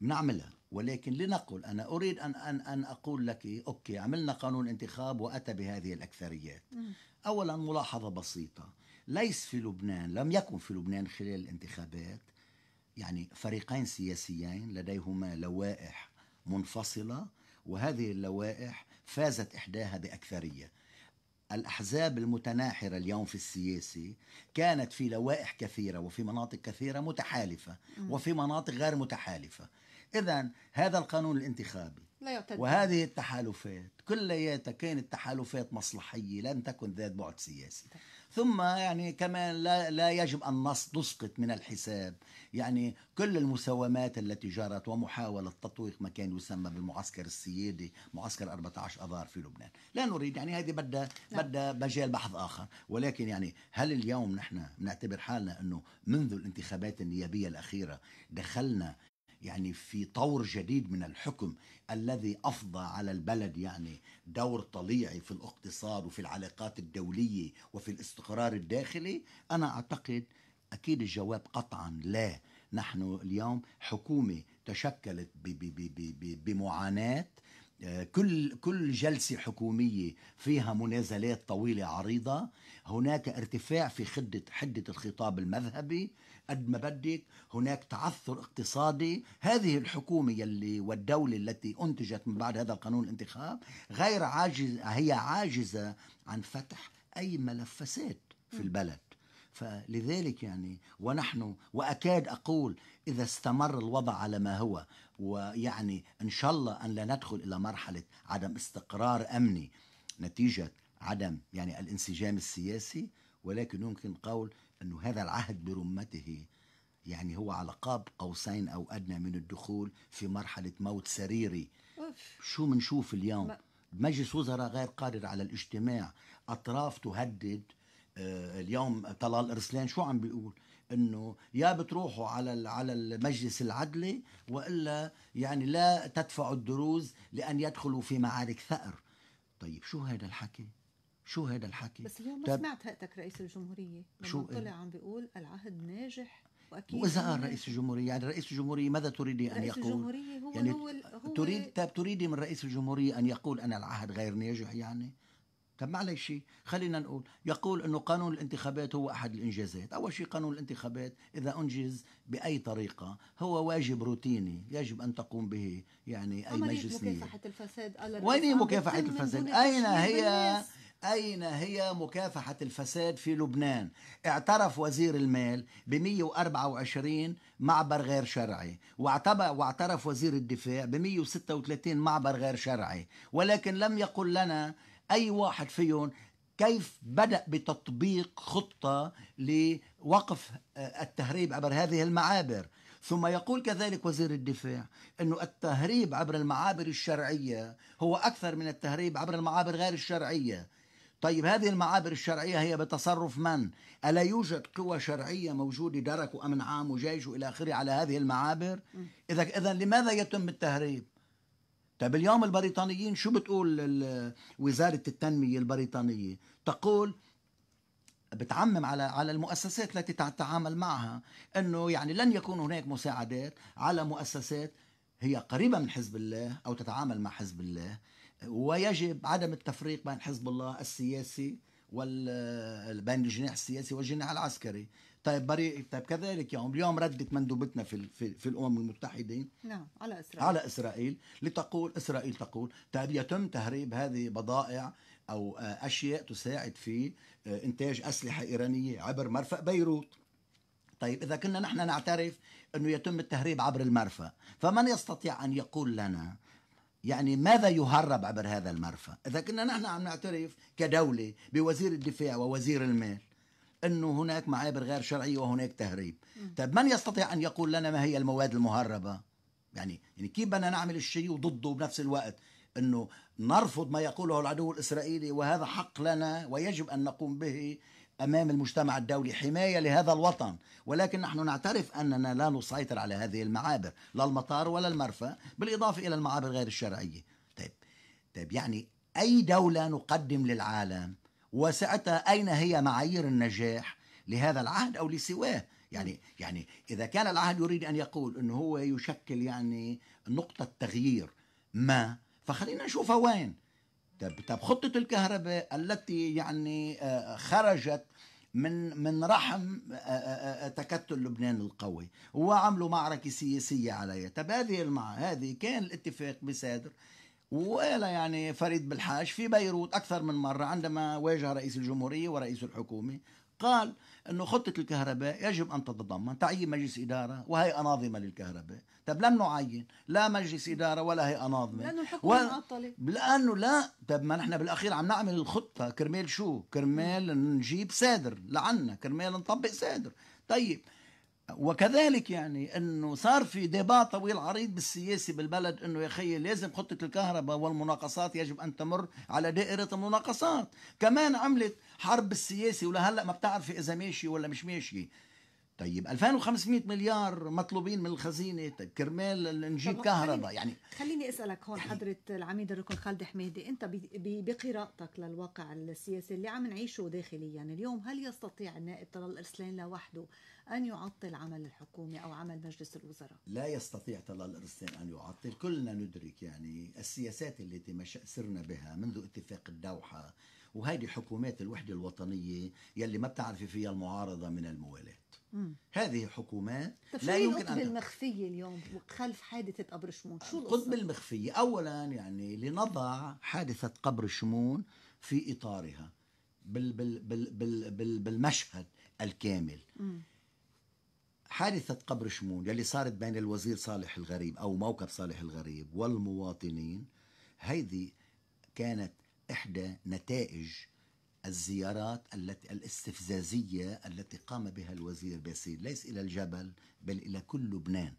بنعملها ولكن لنقل أنا أريد أن, أن, أن أقول لك أوكي عملنا قانون انتخاب وأتى بهذه الأكثريات م. أولا ملاحظة بسيطة ليس في لبنان لم يكن في لبنان خلال الانتخابات يعني فريقين سياسيين لديهما لوائح منفصلة وهذه اللوائح فازت إحداها بأكثرية الأحزاب المتناحرة اليوم في السياسي كانت في لوائح كثيرة وفي مناطق كثيرة متحالفة وفي مناطق غير متحالفة إذا هذا القانون الانتخابي
لا يعتد وهذه
التحالفات كلياتها كانت تحالفات مصلحية لم تكن ذات بعد سياسي طيب. ثم يعني كمان لا, لا يجب أن نسقط من الحساب يعني كل المساومات التي جرت ومحاولة تطويق ما كان يسمى بالمعسكر السيادي معسكر 14 أذار في لبنان لا نريد يعني هذه بدها نعم. بدها مجال بحث آخر ولكن يعني هل اليوم نحن بنعتبر حالنا أنه منذ الانتخابات النيابية الأخيرة دخلنا يعني في طور جديد من الحكم الذي أفضى على البلد يعني دور طليعي في الاقتصاد وفي العلاقات الدولية وفي الاستقرار الداخلي أنا أعتقد أكيد الجواب قطعا لا نحن اليوم حكومة تشكلت بمعاناة آه، كل كل جلسة حكومية فيها منازلات طويلة عريضة هناك ارتفاع في خدة حدة الخطاب المذهبي قد ما بدك هناك تعثر اقتصادي هذه الحكومة يلي والدولة التي أنتجت من بعد هذا القانون الانتخاب غير عاجز هي عاجزة عن فتح أي فساد في البلد فلذلك يعني ونحن واكاد اقول اذا استمر الوضع على ما هو ويعني ان شاء الله ان لا ندخل الى مرحله عدم استقرار امني نتيجه عدم يعني الانسجام السياسي ولكن يمكن قول أنه هذا العهد برمته يعني هو على قاب قوسين أو, أدنى من الدخول في مرحلة موت سريري أوف. شو منشوف اليوم ما. مجلس وزراء غير قادر على الاجتماع أطراف تهدد آه اليوم طلال ارسلان شو عم بيقول انه يا بتروحوا على على المجلس العدلي والا يعني لا تدفعوا الدروز لان يدخلوا في معارك ثأر طيب شو هذا الحكي شو هذا الحكي بس اليوم ما طيب، سمعت
هيئتك رئيس الجمهوريه شو طلع إيه؟ عم بيقول العهد ناجح واكيد واذا قال رئيس
الجمهوريه يعني رئيس الجمهوريه ماذا تريدي ان يقول؟ رئيس الجمهوريه هو يعني هو, هو تريد طيب تريدي من رئيس الجمهوريه ان يقول ان العهد غير ناجح يعني؟ طب معلش خلينا نقول يقول انه قانون الانتخابات هو احد الانجازات، اول شيء قانون الانتخابات اذا انجز باي طريقه هو واجب روتيني يجب ان تقوم به يعني اي مجلس مكافحه
الفساد وين مكافحه الفساد؟ اين هي
أين هي مكافحة الفساد في لبنان؟ اعترف وزير المال ب 124 معبر غير شرعي واعترف وزير الدفاع ب 136 معبر غير شرعي ولكن لم يقل لنا أي واحد فيهم كيف بدأ بتطبيق خطة لوقف آه، التهريب عبر هذه المعابر ثم يقول كذلك وزير الدفاع أن التهريب عبر المعابر الشرعية هو أكثر من التهريب عبر المعابر غير الشرعية طيب هذه المعابر الشرعية هي بتصرف من؟ ألا يوجد قوى شرعية موجودة درك وأمن عام وجيش وإلى آخره على هذه المعابر؟ إذا إذا لماذا يتم التهريب؟ طيب اليوم البريطانيين شو بتقول وزارة التنمية البريطانية؟ تقول بتعمم على على المؤسسات التي تتعامل معها انه يعني لن يكون هناك مساعدات على مؤسسات هي قريبه من حزب الله او تتعامل مع حزب الله ويجب عدم التفريق بين حزب الله السياسي وال بين الجناح السياسي والجناح العسكري طيب بري طيب كذلك يوم اليوم ردت مندوبتنا في ال... في, في الامم المتحده
نعم على اسرائيل على
اسرائيل لتقول اسرائيل تقول طيب يتم تهريب هذه بضائع او آه، اشياء تساعد في آه، انتاج اسلحه ايرانيه عبر مرفأ بيروت طيب اذا كنا نحن نعترف انه يتم التهريب عبر المرفأ فمن يستطيع ان يقول لنا يعني ماذا يهرب عبر هذا المرفأ إذا كنا نحن عم نعترف كدولة بوزير الدفاع ووزير المال أنه هناك معابر غير شرعية وهناك تهريب طيب من يستطيع أن يقول لنا ما هي المواد المهربة يعني يعني كيف بدنا نعمل الشيء وضده بنفس الوقت انه نرفض ما يقوله العدو الاسرائيلي وهذا حق لنا ويجب ان نقوم به امام المجتمع الدولي حمايه لهذا الوطن ولكن نحن نعترف اننا لا نسيطر على هذه المعابر لا المطار ولا المرفأ بالاضافه الى المعابر غير الشرعيه طيب طيب يعني اي دوله نقدم للعالم وساعتها اين هي معايير النجاح لهذا العهد او لسواه يعني يعني اذا كان العهد يريد ان يقول انه هو يشكل يعني نقطه تغيير ما فخلينا نشوفها وين طب خطة الكهرباء التي يعني آه، خرجت من من رحم آه، آه، تكتل لبنان القوي وعملوا معركة سياسية عليها طب هذه المع هذه كان الاتفاق بسادر وقال يعني فريد بالحاج في بيروت أكثر من مرة عندما واجه رئيس الجمهورية ورئيس الحكومة قال انه خطه الكهرباء يجب ان تتضمن تعيين مجلس اداره وهيئه ناظمه للكهرباء، طب لم نعين لا مجلس اداره ولا هيئه ناظمه لانه الحكومه و... معطله لانه لا طب ما نحن بالاخير عم نعمل الخطه كرمال شو؟ كرمال نجيب سادر لعنا كرمال نطبق سادر، طيب وكذلك يعني انه صار في ديبا طويل عريض بالسياسي بالبلد انه يا خيي لازم خطه الكهرباء والمناقصات يجب ان تمر على دائره المناقصات، كمان عملت حرب السياسي ولهلا ما بتعرفي اذا ماشي ولا مش ماشي. طيب 2500 مليار مطلوبين من الخزينه طيب كرمال نجيب كهرباء يعني
خليني اسالك هون يعني حضره العميد الركن خالد حميدي انت بقراءتك للواقع السياسي اللي عم نعيشه داخليا يعني اليوم هل يستطيع النائب طلال ارسلان لوحده أن يعطل عمل الحكومة أو عمل مجلس الوزراء
لا يستطيع طلال قرصتين أن يعطل كلنا ندرك يعني السياسات التي سرنا بها منذ اتفاق الدوحة وهذه حكومات الوحدة الوطنية يلي ما بتعرفي فيها المعارضة من الموالاة هذه حكومات لا يمكن ان
المخفيه اليوم خلف حادثه قبر شمون
شو القطب المخفيه اولا يعني لنضع حادثه قبر شمون في اطارها بال بال بال بال بال بالمشهد الكامل حادثة قبر شمون يلي صارت بين الوزير صالح الغريب أو موكب صالح الغريب والمواطنين هذه كانت إحدى نتائج الزيارات التي الاستفزازية التي قام بها الوزير باسيل ليس إلى الجبل بل إلى كل لبنان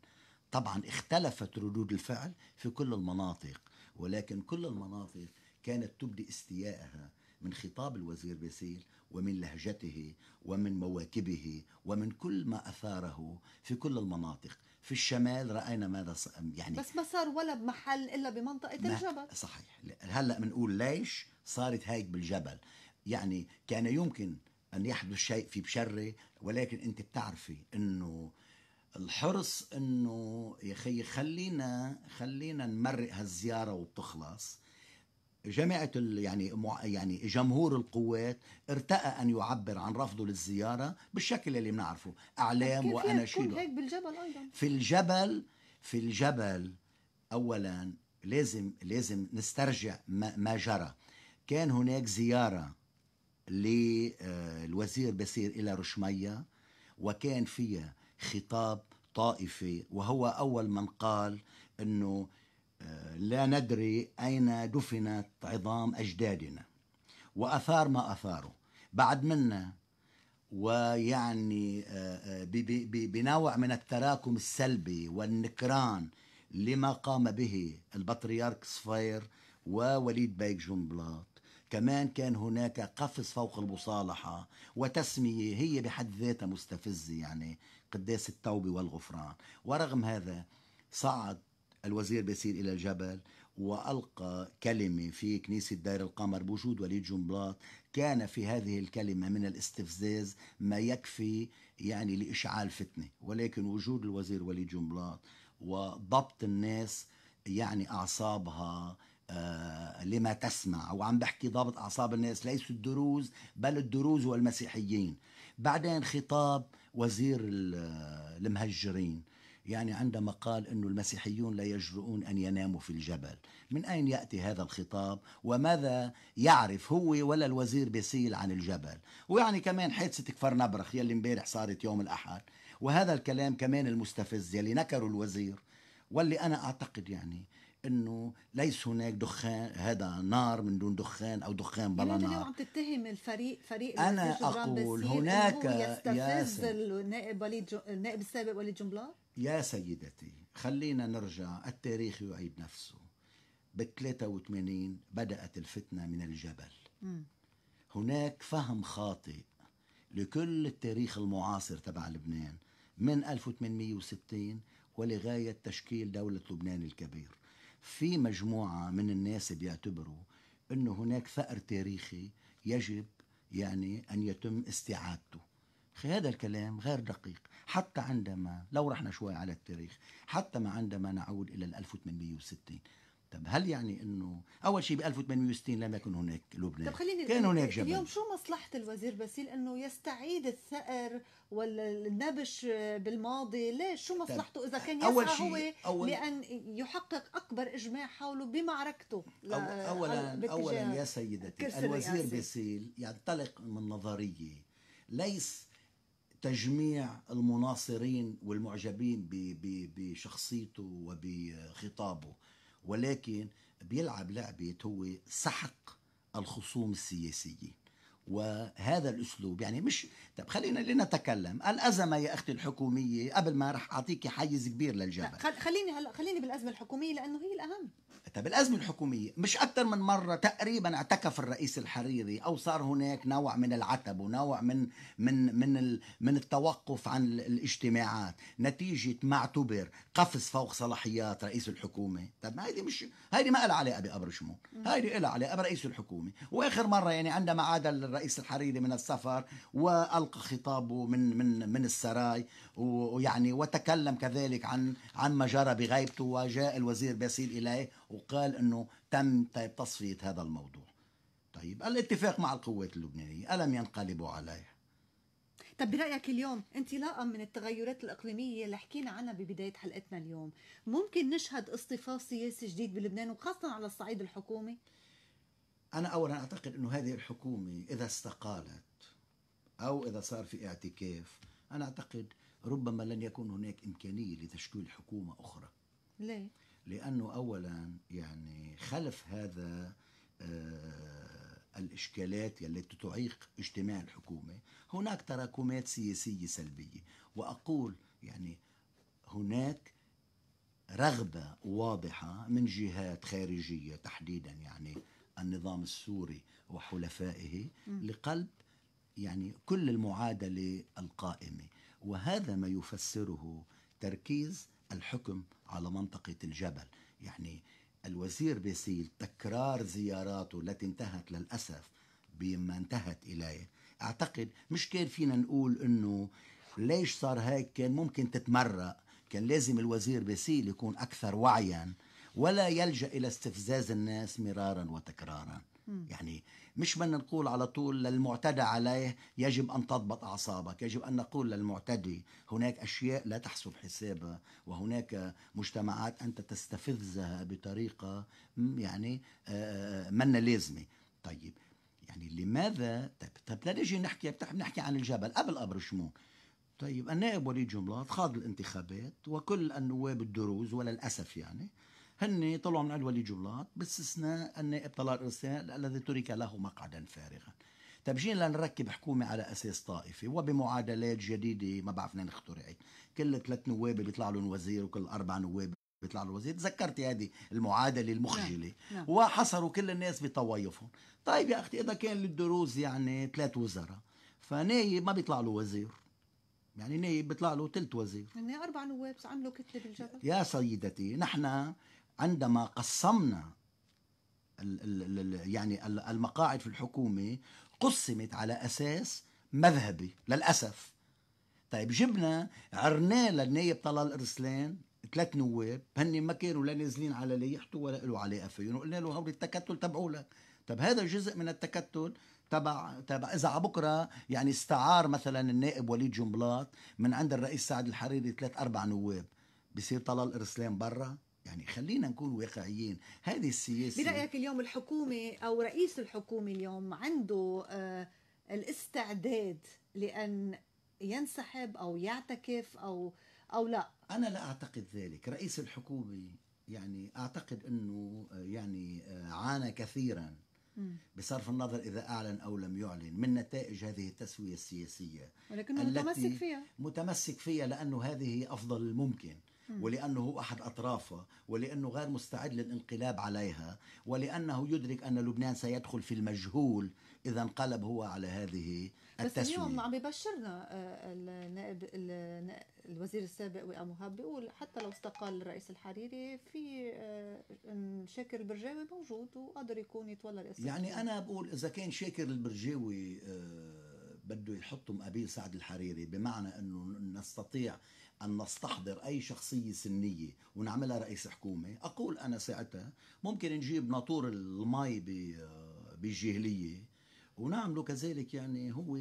طبعا اختلفت ردود الفعل في كل المناطق ولكن كل المناطق كانت تبدي استياءها من خطاب الوزير باسيل ومن لهجته ومن مواكبه ومن كل ما أثاره في كل المناطق في الشمال رأينا ماذا يعني بس
ما صار ولا بمحل إلا بمنطقة الجبل صحيح
هلأ بنقول ليش صارت هيك بالجبل يعني كان يمكن أن يحدث شيء في بشرة ولكن أنت بتعرفي أنه الحرص انه يا خلينا خلينا نمرق هالزياره وبتخلص جامعة يعني يعني جمهور القوات ارتأى أن يعبر عن رفضه للزيارة بالشكل اللي بنعرفه أعلام وأناشيد هيك بالجبل أيضا في الجبل في الجبل أولا لازم لازم نسترجع ما, ما جرى كان هناك زيارة للوزير آه، بسير إلى رشمية وكان فيها خطاب طائفي وهو أول من قال أنه لا ندري أين دفنت عظام أجدادنا وأثار ما أثاره بعد منا ويعني آه، آه، بنوع من التراكم السلبي والنكران لما قام به البطريرك صفير ووليد بيك جنبلاط كمان كان هناك قفز فوق المصالحة وتسمية هي بحد ذاتها مستفزة يعني قداس التوبة والغفران ورغم هذا صعد الوزير بيسير إلى الجبل وألقى كلمة في كنيسة دير القمر بوجود وليد جنبلاط كان في هذه الكلمة من الاستفزاز ما يكفي يعني لإشعال فتنة ولكن وجود الوزير وليد جنبلاط وضبط الناس يعني أعصابها آه لما تسمع وعم بحكي ضابط أعصاب الناس ليس الدروز بل الدروز والمسيحيين بعدين خطاب وزير المهجرين يعني عندما قال أن المسيحيون لا يجرؤون أن يناموا في الجبل من أين يأتي هذا الخطاب وماذا يعرف هو ولا الوزير بيسيل عن الجبل ويعني كمان حادثة كفر نبرخ يلي امبارح صارت يوم الأحد وهذا الكلام كمان المستفز يلي نكره الوزير واللي أنا أعتقد يعني انه ليس هناك دخان هذا نار من دون دخان او دخان بلا يعني نار نار اليوم
عم تتهم الفريق فريق انا اقول هناك يستفز النائب وليد النائب السابق وليد جنبلاط
يا سيدتي خلينا نرجع التاريخ يعيد نفسه بال 83 بدأت الفتنة من الجبل م. هناك فهم خاطئ لكل التاريخ المعاصر تبع لبنان من 1860 ولغاية تشكيل دولة لبنان الكبير في مجموعة من الناس بيعتبروا أنه هناك فأر تاريخي يجب يعني أن يتم استعادته هذا الكلام غير دقيق حتى عندما لو رحنا شوي على التاريخ حتى ما عندما نعود إلى 1860 طب هل يعني انه اول شيء ب 1860 لم يكن هناك لبنان طب خليني كان هناك جبل اليوم
شو مصلحه الوزير باسيل انه يستعيد الثأر والنبش بالماضي ليش شو مصلحته اذا كان يسعى أول هو أول لان يحقق اكبر اجماع حوله بمعركته اولا اولا يا
سيدتي الوزير باسيل ينطلق من نظريه ليس تجميع المناصرين والمعجبين بشخصيته وبخطابه ولكن بيلعب لعبة هو سحق الخصوم السياسية وهذا الاسلوب يعني مش طب خلينا لنتكلم الازمه يا اختي الحكوميه قبل ما راح اعطيك حيز كبير للجبل
خليني هلا خليني بالازمه الحكوميه لانه هي الاهم
طب الازمه الحكوميه مش اكثر من مره تقريبا اعتكف الرئيس الحريري او صار هناك نوع من العتب ونوع من من من من التوقف عن الاجتماعات نتيجه ما اعتبر قفز فوق صلاحيات رئيس الحكومه طب هيدي مش هيدي ما لها علاقه بابرشمون هيدي لها علاقه برئيس الحكومه واخر مره يعني عندما عاد الرئيس الحريري من السفر والقى خطابه من من من السراي ويعني وتكلم كذلك عن عن ما جرى بغيبته وجاء الوزير باسيل اليه وقال انه تم طيب تصفيه هذا الموضوع طيب الاتفاق مع القوات اللبنانيه الم ينقلبوا عليه
طب برايك اليوم انطلاقا من التغيرات الاقليميه اللي حكينا عنها ببدايه حلقتنا اليوم ممكن نشهد اصطفاف سياسي جديد بلبنان وخاصه على الصعيد الحكومي
أنا أولا أعتقد أنه هذه الحكومة إذا استقالت أو إذا صار في اعتكاف أنا أعتقد ربما لن يكون هناك إمكانية لتشكيل حكومة أخرى ليه؟ لأنه أولا يعني خلف هذا آه الإشكالات التي تعيق اجتماع الحكومة هناك تراكمات سياسية سلبية وأقول يعني هناك رغبة واضحة من جهات خارجية تحديدا يعني النظام السوري وحلفائه لقلب يعني كل المعادله القائمه وهذا ما يفسره تركيز الحكم على منطقه الجبل يعني الوزير بيسيل تكرار زياراته التي انتهت للاسف بما انتهت اليه اعتقد مش كان فينا نقول انه ليش صار هيك كان ممكن تتمرق كان لازم الوزير بيسيل يكون اكثر وعيا ولا يلجأ إلى استفزاز الناس مرارا وتكرارا يعني مش بدنا نقول على طول للمعتدى عليه يجب أن تضبط أعصابك يجب أن نقول للمعتدي هناك أشياء لا تحسب حسابها وهناك مجتمعات أنت تستفزها بطريقة يعني آه، آه، من لازمة طيب يعني لماذا طيب, طيب نجي نحكي نحكي عن الجبل قبل قبر طيب النائب وليد جملات خاض الانتخابات وكل النواب الدروز وللأسف يعني هن طلعوا من عدوى الجلاد باستثناء النائب طلال الارساء الذي ترك له مقعدا فارغا طيب جينا لنركب حكومة على أساس طائفي وبمعادلات جديدة ما بعرف منين اخترعت كل ثلاث نواب بيطلع لهم وزير وكل أربع نواب بيطلع له وزير تذكرتي هذه المعادلة المخجلة نعم، نعم. وحصروا كل الناس بطوايفهم طيب يا أختي إذا كان للدروز يعني ثلاث وزراء فنايب ما بيطلع له وزير يعني نايب بيطلع له ثلث وزير
يعني أربع نواب عملوا كتلة بالجبل
يا سيدتي نحن عندما قسمنا يعني المقاعد في الحكومة قسمت على أساس مذهبي للأسف طيب جبنا عرناه للنايب طلال ارسلان ثلاث نواب هن ما كانوا لا نازلين على ليحته ولا له علاقه فيهم وقلنا له هول التكتل تبعولك طيب طب هذا جزء من التكتل تبع تبع اذا على بكره يعني استعار مثلا النائب وليد جنبلاط من عند الرئيس سعد الحريري ثلاث اربع نواب بصير طلال ارسلان برا يعني خلينا نكون واقعيين هذه السياسه برايك
اليوم الحكومه او رئيس الحكومه اليوم عنده آه الاستعداد لان ينسحب او يعتكف او او لا
انا لا اعتقد ذلك رئيس الحكومه يعني اعتقد انه آه، يعني آه، عانى كثيرا بصرف النظر اذا اعلن او لم يعلن من نتائج هذه التسويه السياسيه ولكنه متمسك فيها متمسك فيها لانه هذه افضل الممكن ولأنه هو أحد أطرافها ولأنه غير مستعد للانقلاب عليها ولأنه يدرك أن لبنان سيدخل في المجهول إذا انقلب هو على هذه التسوية بس اليوم
عم ببشرنا آه، النائب الوزير السابق وئام وهاب بيقول حتى لو استقال الرئيس الحريري في آه، شاكر البرجاوي موجود وقدر يكون يتولى الاسم يعني أنا
بقول إذا كان شاكر البرجاوي آه، بده يحطوا مقابل سعد الحريري بمعنى أنه نستطيع أن نستحضر أي شخصية سنية ونعملها رئيس حكومة أقول أنا ساعتها ممكن نجيب ناطور المي بالجهلية ونعمله كذلك يعني هو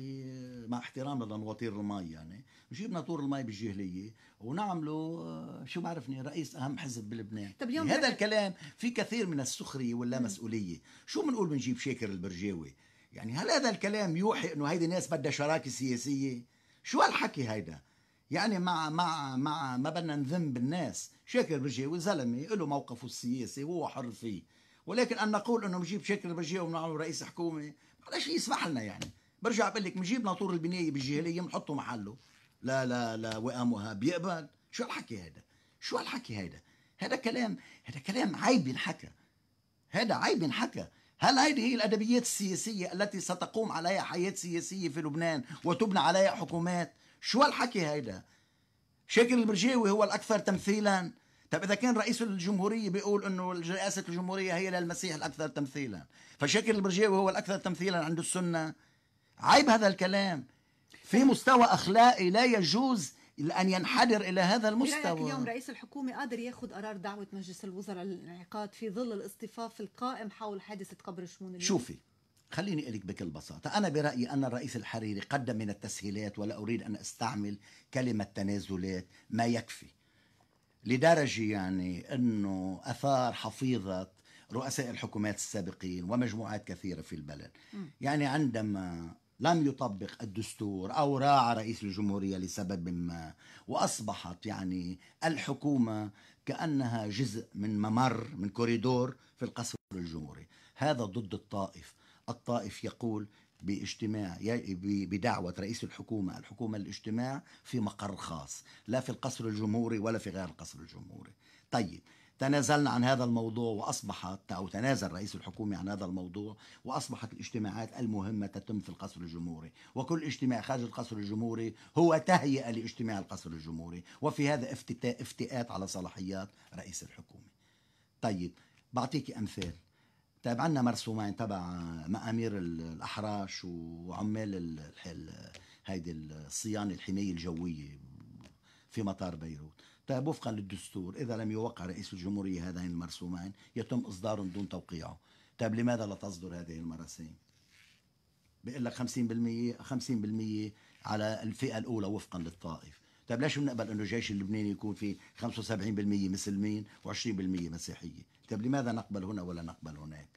مع احترامنا لنواطير المي يعني نجيب ناطور المي بالجهلية ونعمله شو بعرفني رئيس أهم حزب بلبنان طب هذا الكلام في كثير من السخرية واللا مسؤولية شو بنقول بنجيب شاكر البرجاوي يعني هل هذا الكلام يوحي انه هيدي ناس بدها شراكه سياسيه؟ شو هالحكي هيدا؟ يعني مع مع مع ما بدنا نذم بالناس شاكر برجاوي زلمه له موقفه السياسي وهو حر فيه ولكن ان نقول انه نجيب شاكر برجاوي ونعمله رئيس حكومه معلش يسمح إيه لنا يعني برجع بقول لك بنجيب ناطور البنايه بالجهليه بنحطه محله لا لا لا وئام وهاب يقبل شو هالحكي هذا شو هالحكي هذا هذا كلام هذا كلام عيب ينحكى هذا عيب ينحكى هل هذه هي الادبيات السياسيه التي ستقوم عليها حياه سياسيه في لبنان وتبنى عليها حكومات شو هالحكي هيدا شاكر البرجاوي هو الأكثر تمثيلا طب إذا كان رئيس الجمهورية بيقول إنه رئاسة الجمهورية هي للمسيح الأكثر تمثيلا فشاكر البرجاوي هو الأكثر تمثيلا عند السنة عيب هذا الكلام في مستوى أخلاقي لا يجوز أن ينحدر إلى هذا المستوى اليوم
رئيس الحكومة قادر ياخذ قرار دعوة مجلس الوزراء للانعقاد في ظل الاصطفاف القائم حول حادثة قبر شمون اليوم. شوفي
خليني أقول لك بكل بساطة أنا برأيي أن الرئيس الحريري قدم من التسهيلات ولا أريد أن أستعمل كلمة تنازلات ما يكفي لدرجة يعني أنه أثار حفيظة رؤساء الحكومات السابقين ومجموعات كثيرة في البلد يعني عندما لم يطبق الدستور أو راعى رئيس الجمهورية لسبب ما وأصبحت يعني الحكومة كأنها جزء من ممر من كوريدور في القصر الجمهوري هذا ضد الطائف الطائف يقول باجتماع بدعوة رئيس الحكومة الحكومة الاجتماع في مقر خاص لا في القصر الجمهوري ولا في غير القصر الجمهوري طيب تنازلنا عن هذا الموضوع واصبحت او تنازل رئيس الحكومه عن هذا الموضوع واصبحت الاجتماعات المهمه تتم في القصر الجمهوري وكل اجتماع خارج القصر الجمهوري هو تهيئه لاجتماع القصر الجمهوري وفي هذا افتئات على صلاحيات رئيس الحكومه طيب بعطيك امثال طيب عندنا مرسومين تبع مأمير الأحراش وعمال هيدي الصيانة الحماية الجوية في مطار بيروت طيب وفقا للدستور إذا لم يوقع رئيس الجمهورية هذين المرسومين يتم إصدارهم دون توقيعه طيب لماذا لا تصدر هذه المراسيم بيقول لك 50% 50% على الفئة الأولى وفقا للطائف طيب ليش بنقبل انه الجيش اللبناني يكون في 75% مسلمين و20% مسيحيه؟ طيب لماذا نقبل هنا ولا نقبل هناك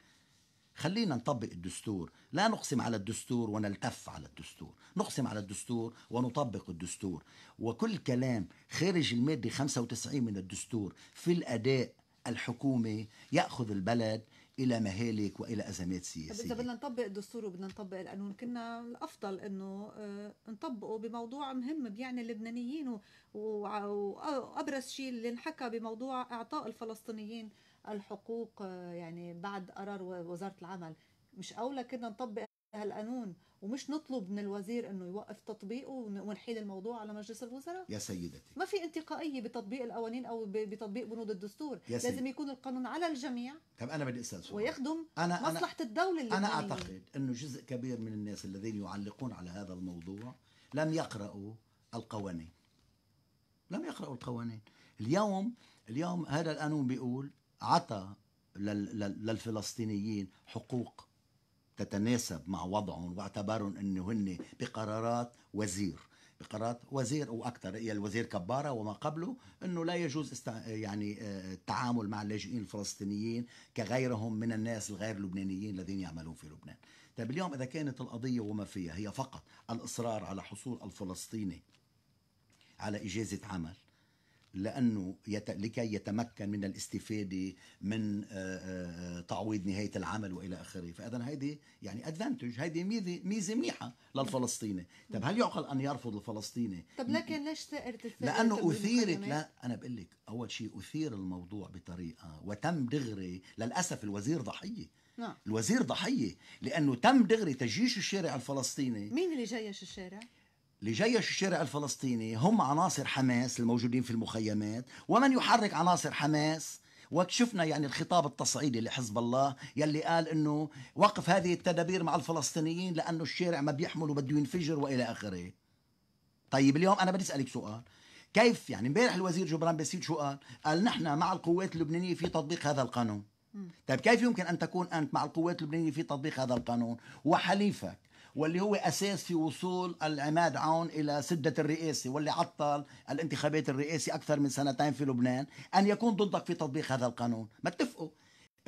خلينا نطبق الدستور لا نقسم على الدستور ونلتف على الدستور نقسم على الدستور ونطبق الدستور وكل كلام خارج المادة 95 من الدستور في الأداء الحكومي يأخذ البلد إلى مهالك وإلى أزمات سياسية إذا
بدنا نطبق الدستور وبدنا نطبق القانون كنا الأفضل أنه آه، نطبقه بموضوع مهم بيعني اللبنانيين وأبرز شيء اللي انحكى بموضوع إعطاء الفلسطينيين الحقوق آه، يعني بعد قرار وزاره العمل مش اولى كنا نطبق هالقانون ومش نطلب من الوزير انه يوقف تطبيقه ونحيل الموضوع على مجلس الوزراء يا سيدتي ما في انتقائيه بتطبيق القوانين او بتطبيق بنود الدستور يا لازم سيد. يكون القانون على الجميع
طب انا بدي اسال سؤال
ويخدم أنا مصلحه أنا الدوله اللي انا اعتقد
انه جزء كبير من الناس الذين يعلقون على هذا الموضوع لم يقراوا القوانين لم يقراوا القوانين اليوم اليوم هذا القانون بيقول عطى للفلسطينيين حقوق تتناسب مع وضعهم واعتبرهم انه هن بقرارات وزير بقرارات وزير واكثر هي الوزير كباره وما قبله انه لا يجوز است... يعني آه، التعامل مع اللاجئين الفلسطينيين كغيرهم من الناس الغير لبنانيين الذين يعملون في لبنان. طيب اليوم اذا كانت القضيه وما فيها هي فقط الاصرار على حصول الفلسطيني على اجازه عمل لانه يت... لكي يتمكن من الاستفاده من آه، آه، تعويض نهايه العمل والى اخره، فاذا هيدي يعني ادفانتج، هيدي ميزه ميزه منيحه للفلسطيني، طب هل يعقل ان يرفض الفلسطيني؟
طب لكن ليش ثائرة لانه اثيرت لا
انا بقول لك اول شيء اثير الموضوع بطريقه وتم دغري للاسف الوزير ضحيه نعم الوزير ضحيه لانه تم دغري تجيش الشارع الفلسطيني
مين اللي جيش الشارع؟
لجيش الشارع الفلسطيني هم عناصر حماس الموجودين في المخيمات ومن يحرك عناصر حماس وكشفنا يعني الخطاب التصعيدي لحزب الله يلي قال انه وقف هذه التدابير مع الفلسطينيين لانه الشارع ما بيحمل وبده ينفجر والى اخره. طيب اليوم انا بدي اسالك سؤال كيف يعني امبارح الوزير جبران باسيل شو قال؟ قال نحن مع القوات اللبنانيه في تطبيق هذا القانون. طيب كيف يمكن ان تكون انت مع القوات اللبنانيه في تطبيق هذا القانون وحليفك واللي هو اساس في وصول العماد عون الى سده الرئاسه واللي عطل الانتخابات الرئاسه اكثر من سنتين في لبنان ان يكون ضدك في تطبيق هذا القانون ما اتفقوا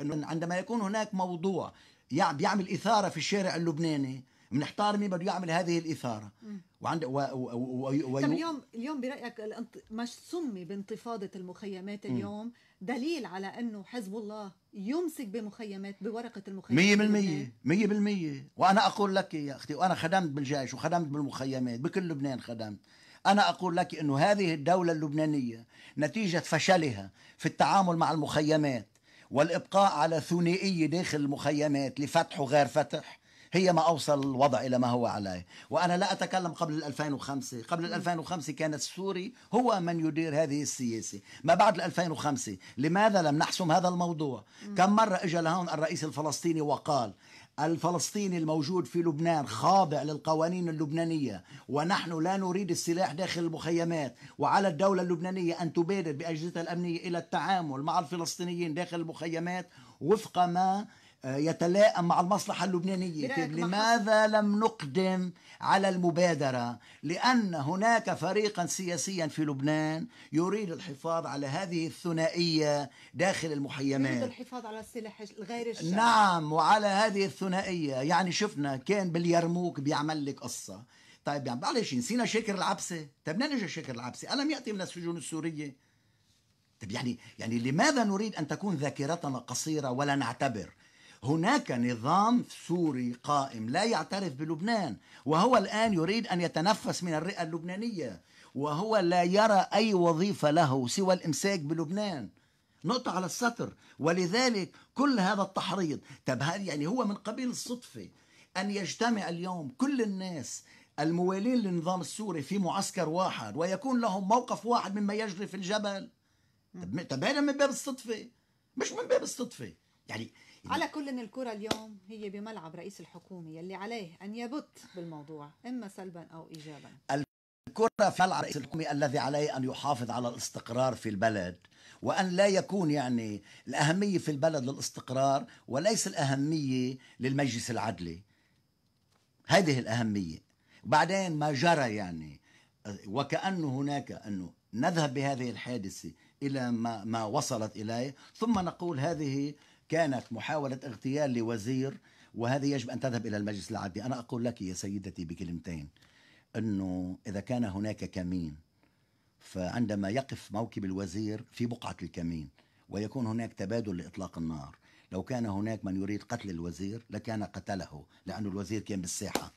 انه عندما يكون هناك موضوع بيعمل اثاره في الشارع اللبناني بنحتار مين بده يعمل هذه الاثاره وعند و... و... و... و... طب اليوم
اليوم برايك ما سمي بانتفاضه المخيمات اليوم م. دليل على انه حزب الله يمسك بمخيمات بورقه المخيمات
100% 100% وانا اقول لك يا اختي وانا خدمت بالجيش وخدمت بالمخيمات بكل لبنان خدمت أنا أقول لك أنه هذه الدولة اللبنانية نتيجة فشلها في التعامل مع المخيمات والإبقاء على ثنائية داخل المخيمات لفتح وغير فتح هي ما أوصل الوضع إلى ما هو عليه وأنا لا أتكلم قبل 2005 قبل 2005 كان السوري هو من يدير هذه السياسة ما بعد 2005 لماذا لم نحسم هذا الموضوع كم مرة إجا لهون الرئيس الفلسطيني وقال الفلسطيني الموجود في لبنان خاضع للقوانين اللبنانية ونحن لا نريد السلاح داخل المخيمات وعلى الدولة اللبنانية أن تبادر بأجهزتها الأمنية إلى التعامل مع الفلسطينيين داخل المخيمات وفق ما آه، يتلائم مع المصلحة اللبنانية طيب لماذا لم نقدم على المبادرة لأن هناك فريقا سياسيا في لبنان يريد الحفاظ على هذه الثنائية داخل المحيمات يريد
الحفاظ على السلاح الغير الشرعي
نعم وعلى هذه الثنائية يعني شفنا كان باليرموك بيعمل لك قصة طيب يعني معلش نسينا شاكر العبسة طيب منين اجى شاكر العبسة ألم يأتي من السجون السورية طيب يعني يعني لماذا نريد أن تكون ذاكرتنا قصيرة ولا نعتبر هناك نظام سوري قائم لا يعترف بلبنان وهو الآن يريد أن يتنفس من الرئة اللبنانية وهو لا يرى أي وظيفة له سوى الإمساك بلبنان نقطة على السطر ولذلك كل هذا التحريض طب يعني هو من قبيل الصدفة أن يجتمع اليوم كل الناس الموالين للنظام السوري في معسكر واحد ويكون لهم موقف واحد مما يجري في الجبل طب هذا من باب الصدفة مش من باب الصدفة يعني
على كل إن الكرة اليوم هي بملعب رئيس الحكومة يلي عليه أن يبت بالموضوع إما سلبا أو إيجابا
الكرة في ملعب رئيس الحكومة الذي عليه أن يحافظ على الاستقرار في البلد وأن لا يكون يعني الأهمية في البلد للاستقرار وليس الأهمية للمجلس العدلي هذه الأهمية بعدين ما جرى يعني وكأنه هناك أنه نذهب بهذه الحادثة إلى ما, ما وصلت إليه ثم نقول هذه كانت محاولة اغتيال لوزير وهذه يجب أن تذهب إلى المجلس العدلي أنا أقول لك يا سيدتي بكلمتين أنه إذا كان هناك كمين فعندما يقف موكب الوزير في بقعة الكمين ويكون هناك تبادل لإطلاق النار لو كان هناك من يريد قتل الوزير لكان قتله لأن الوزير كان بالساحة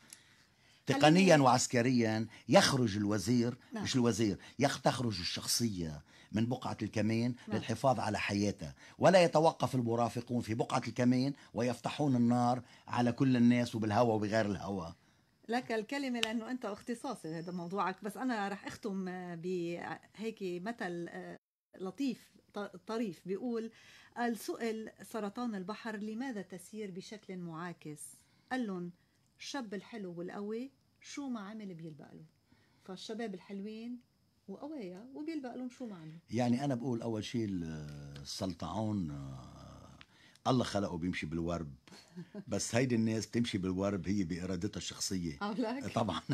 تقنيا وعسكريا يخرج الوزير نعم. مش الوزير يخرج تخرج الشخصية من بقعة الكمين نعم. للحفاظ على حياته ولا يتوقف المرافقون في بقعة الكمين ويفتحون النار على كل الناس وبالهوى وبغير الهوى
لك الكلمة لأنه أنت اختصاصي هذا موضوعك بس أنا رح أختم بهيك مثل آه، لطيف طريف بيقول قال سئل سرطان البحر لماذا تسير بشكل معاكس قال لهم الشاب الحلو والقوي شو ما عمل بيلبق له فالشباب الحلوين وقوايا وبيلبق لهم شو معنى
يعني انا بقول اول شيء السلطعون آه، الله خلقه بيمشي بالورب بس هيدي الناس بتمشي بالورب هي بارادتها الشخصيه طبعا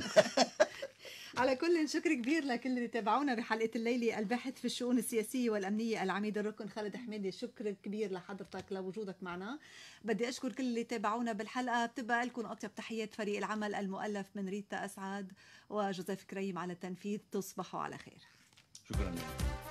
على كل شكر كبير لكل اللي تابعونا بحلقه الليله الباحث في الشؤون السياسيه والامنيه العميد الركن خالد حميدي شكر كبير لحضرتك لوجودك معنا بدي اشكر كل اللي تابعونا بالحلقه بتبقى لكم اطيب تحيات فريق العمل المؤلف من ريتا اسعد وجوزيف كريم على التنفيذ تصبحوا على خير
شكرا لك.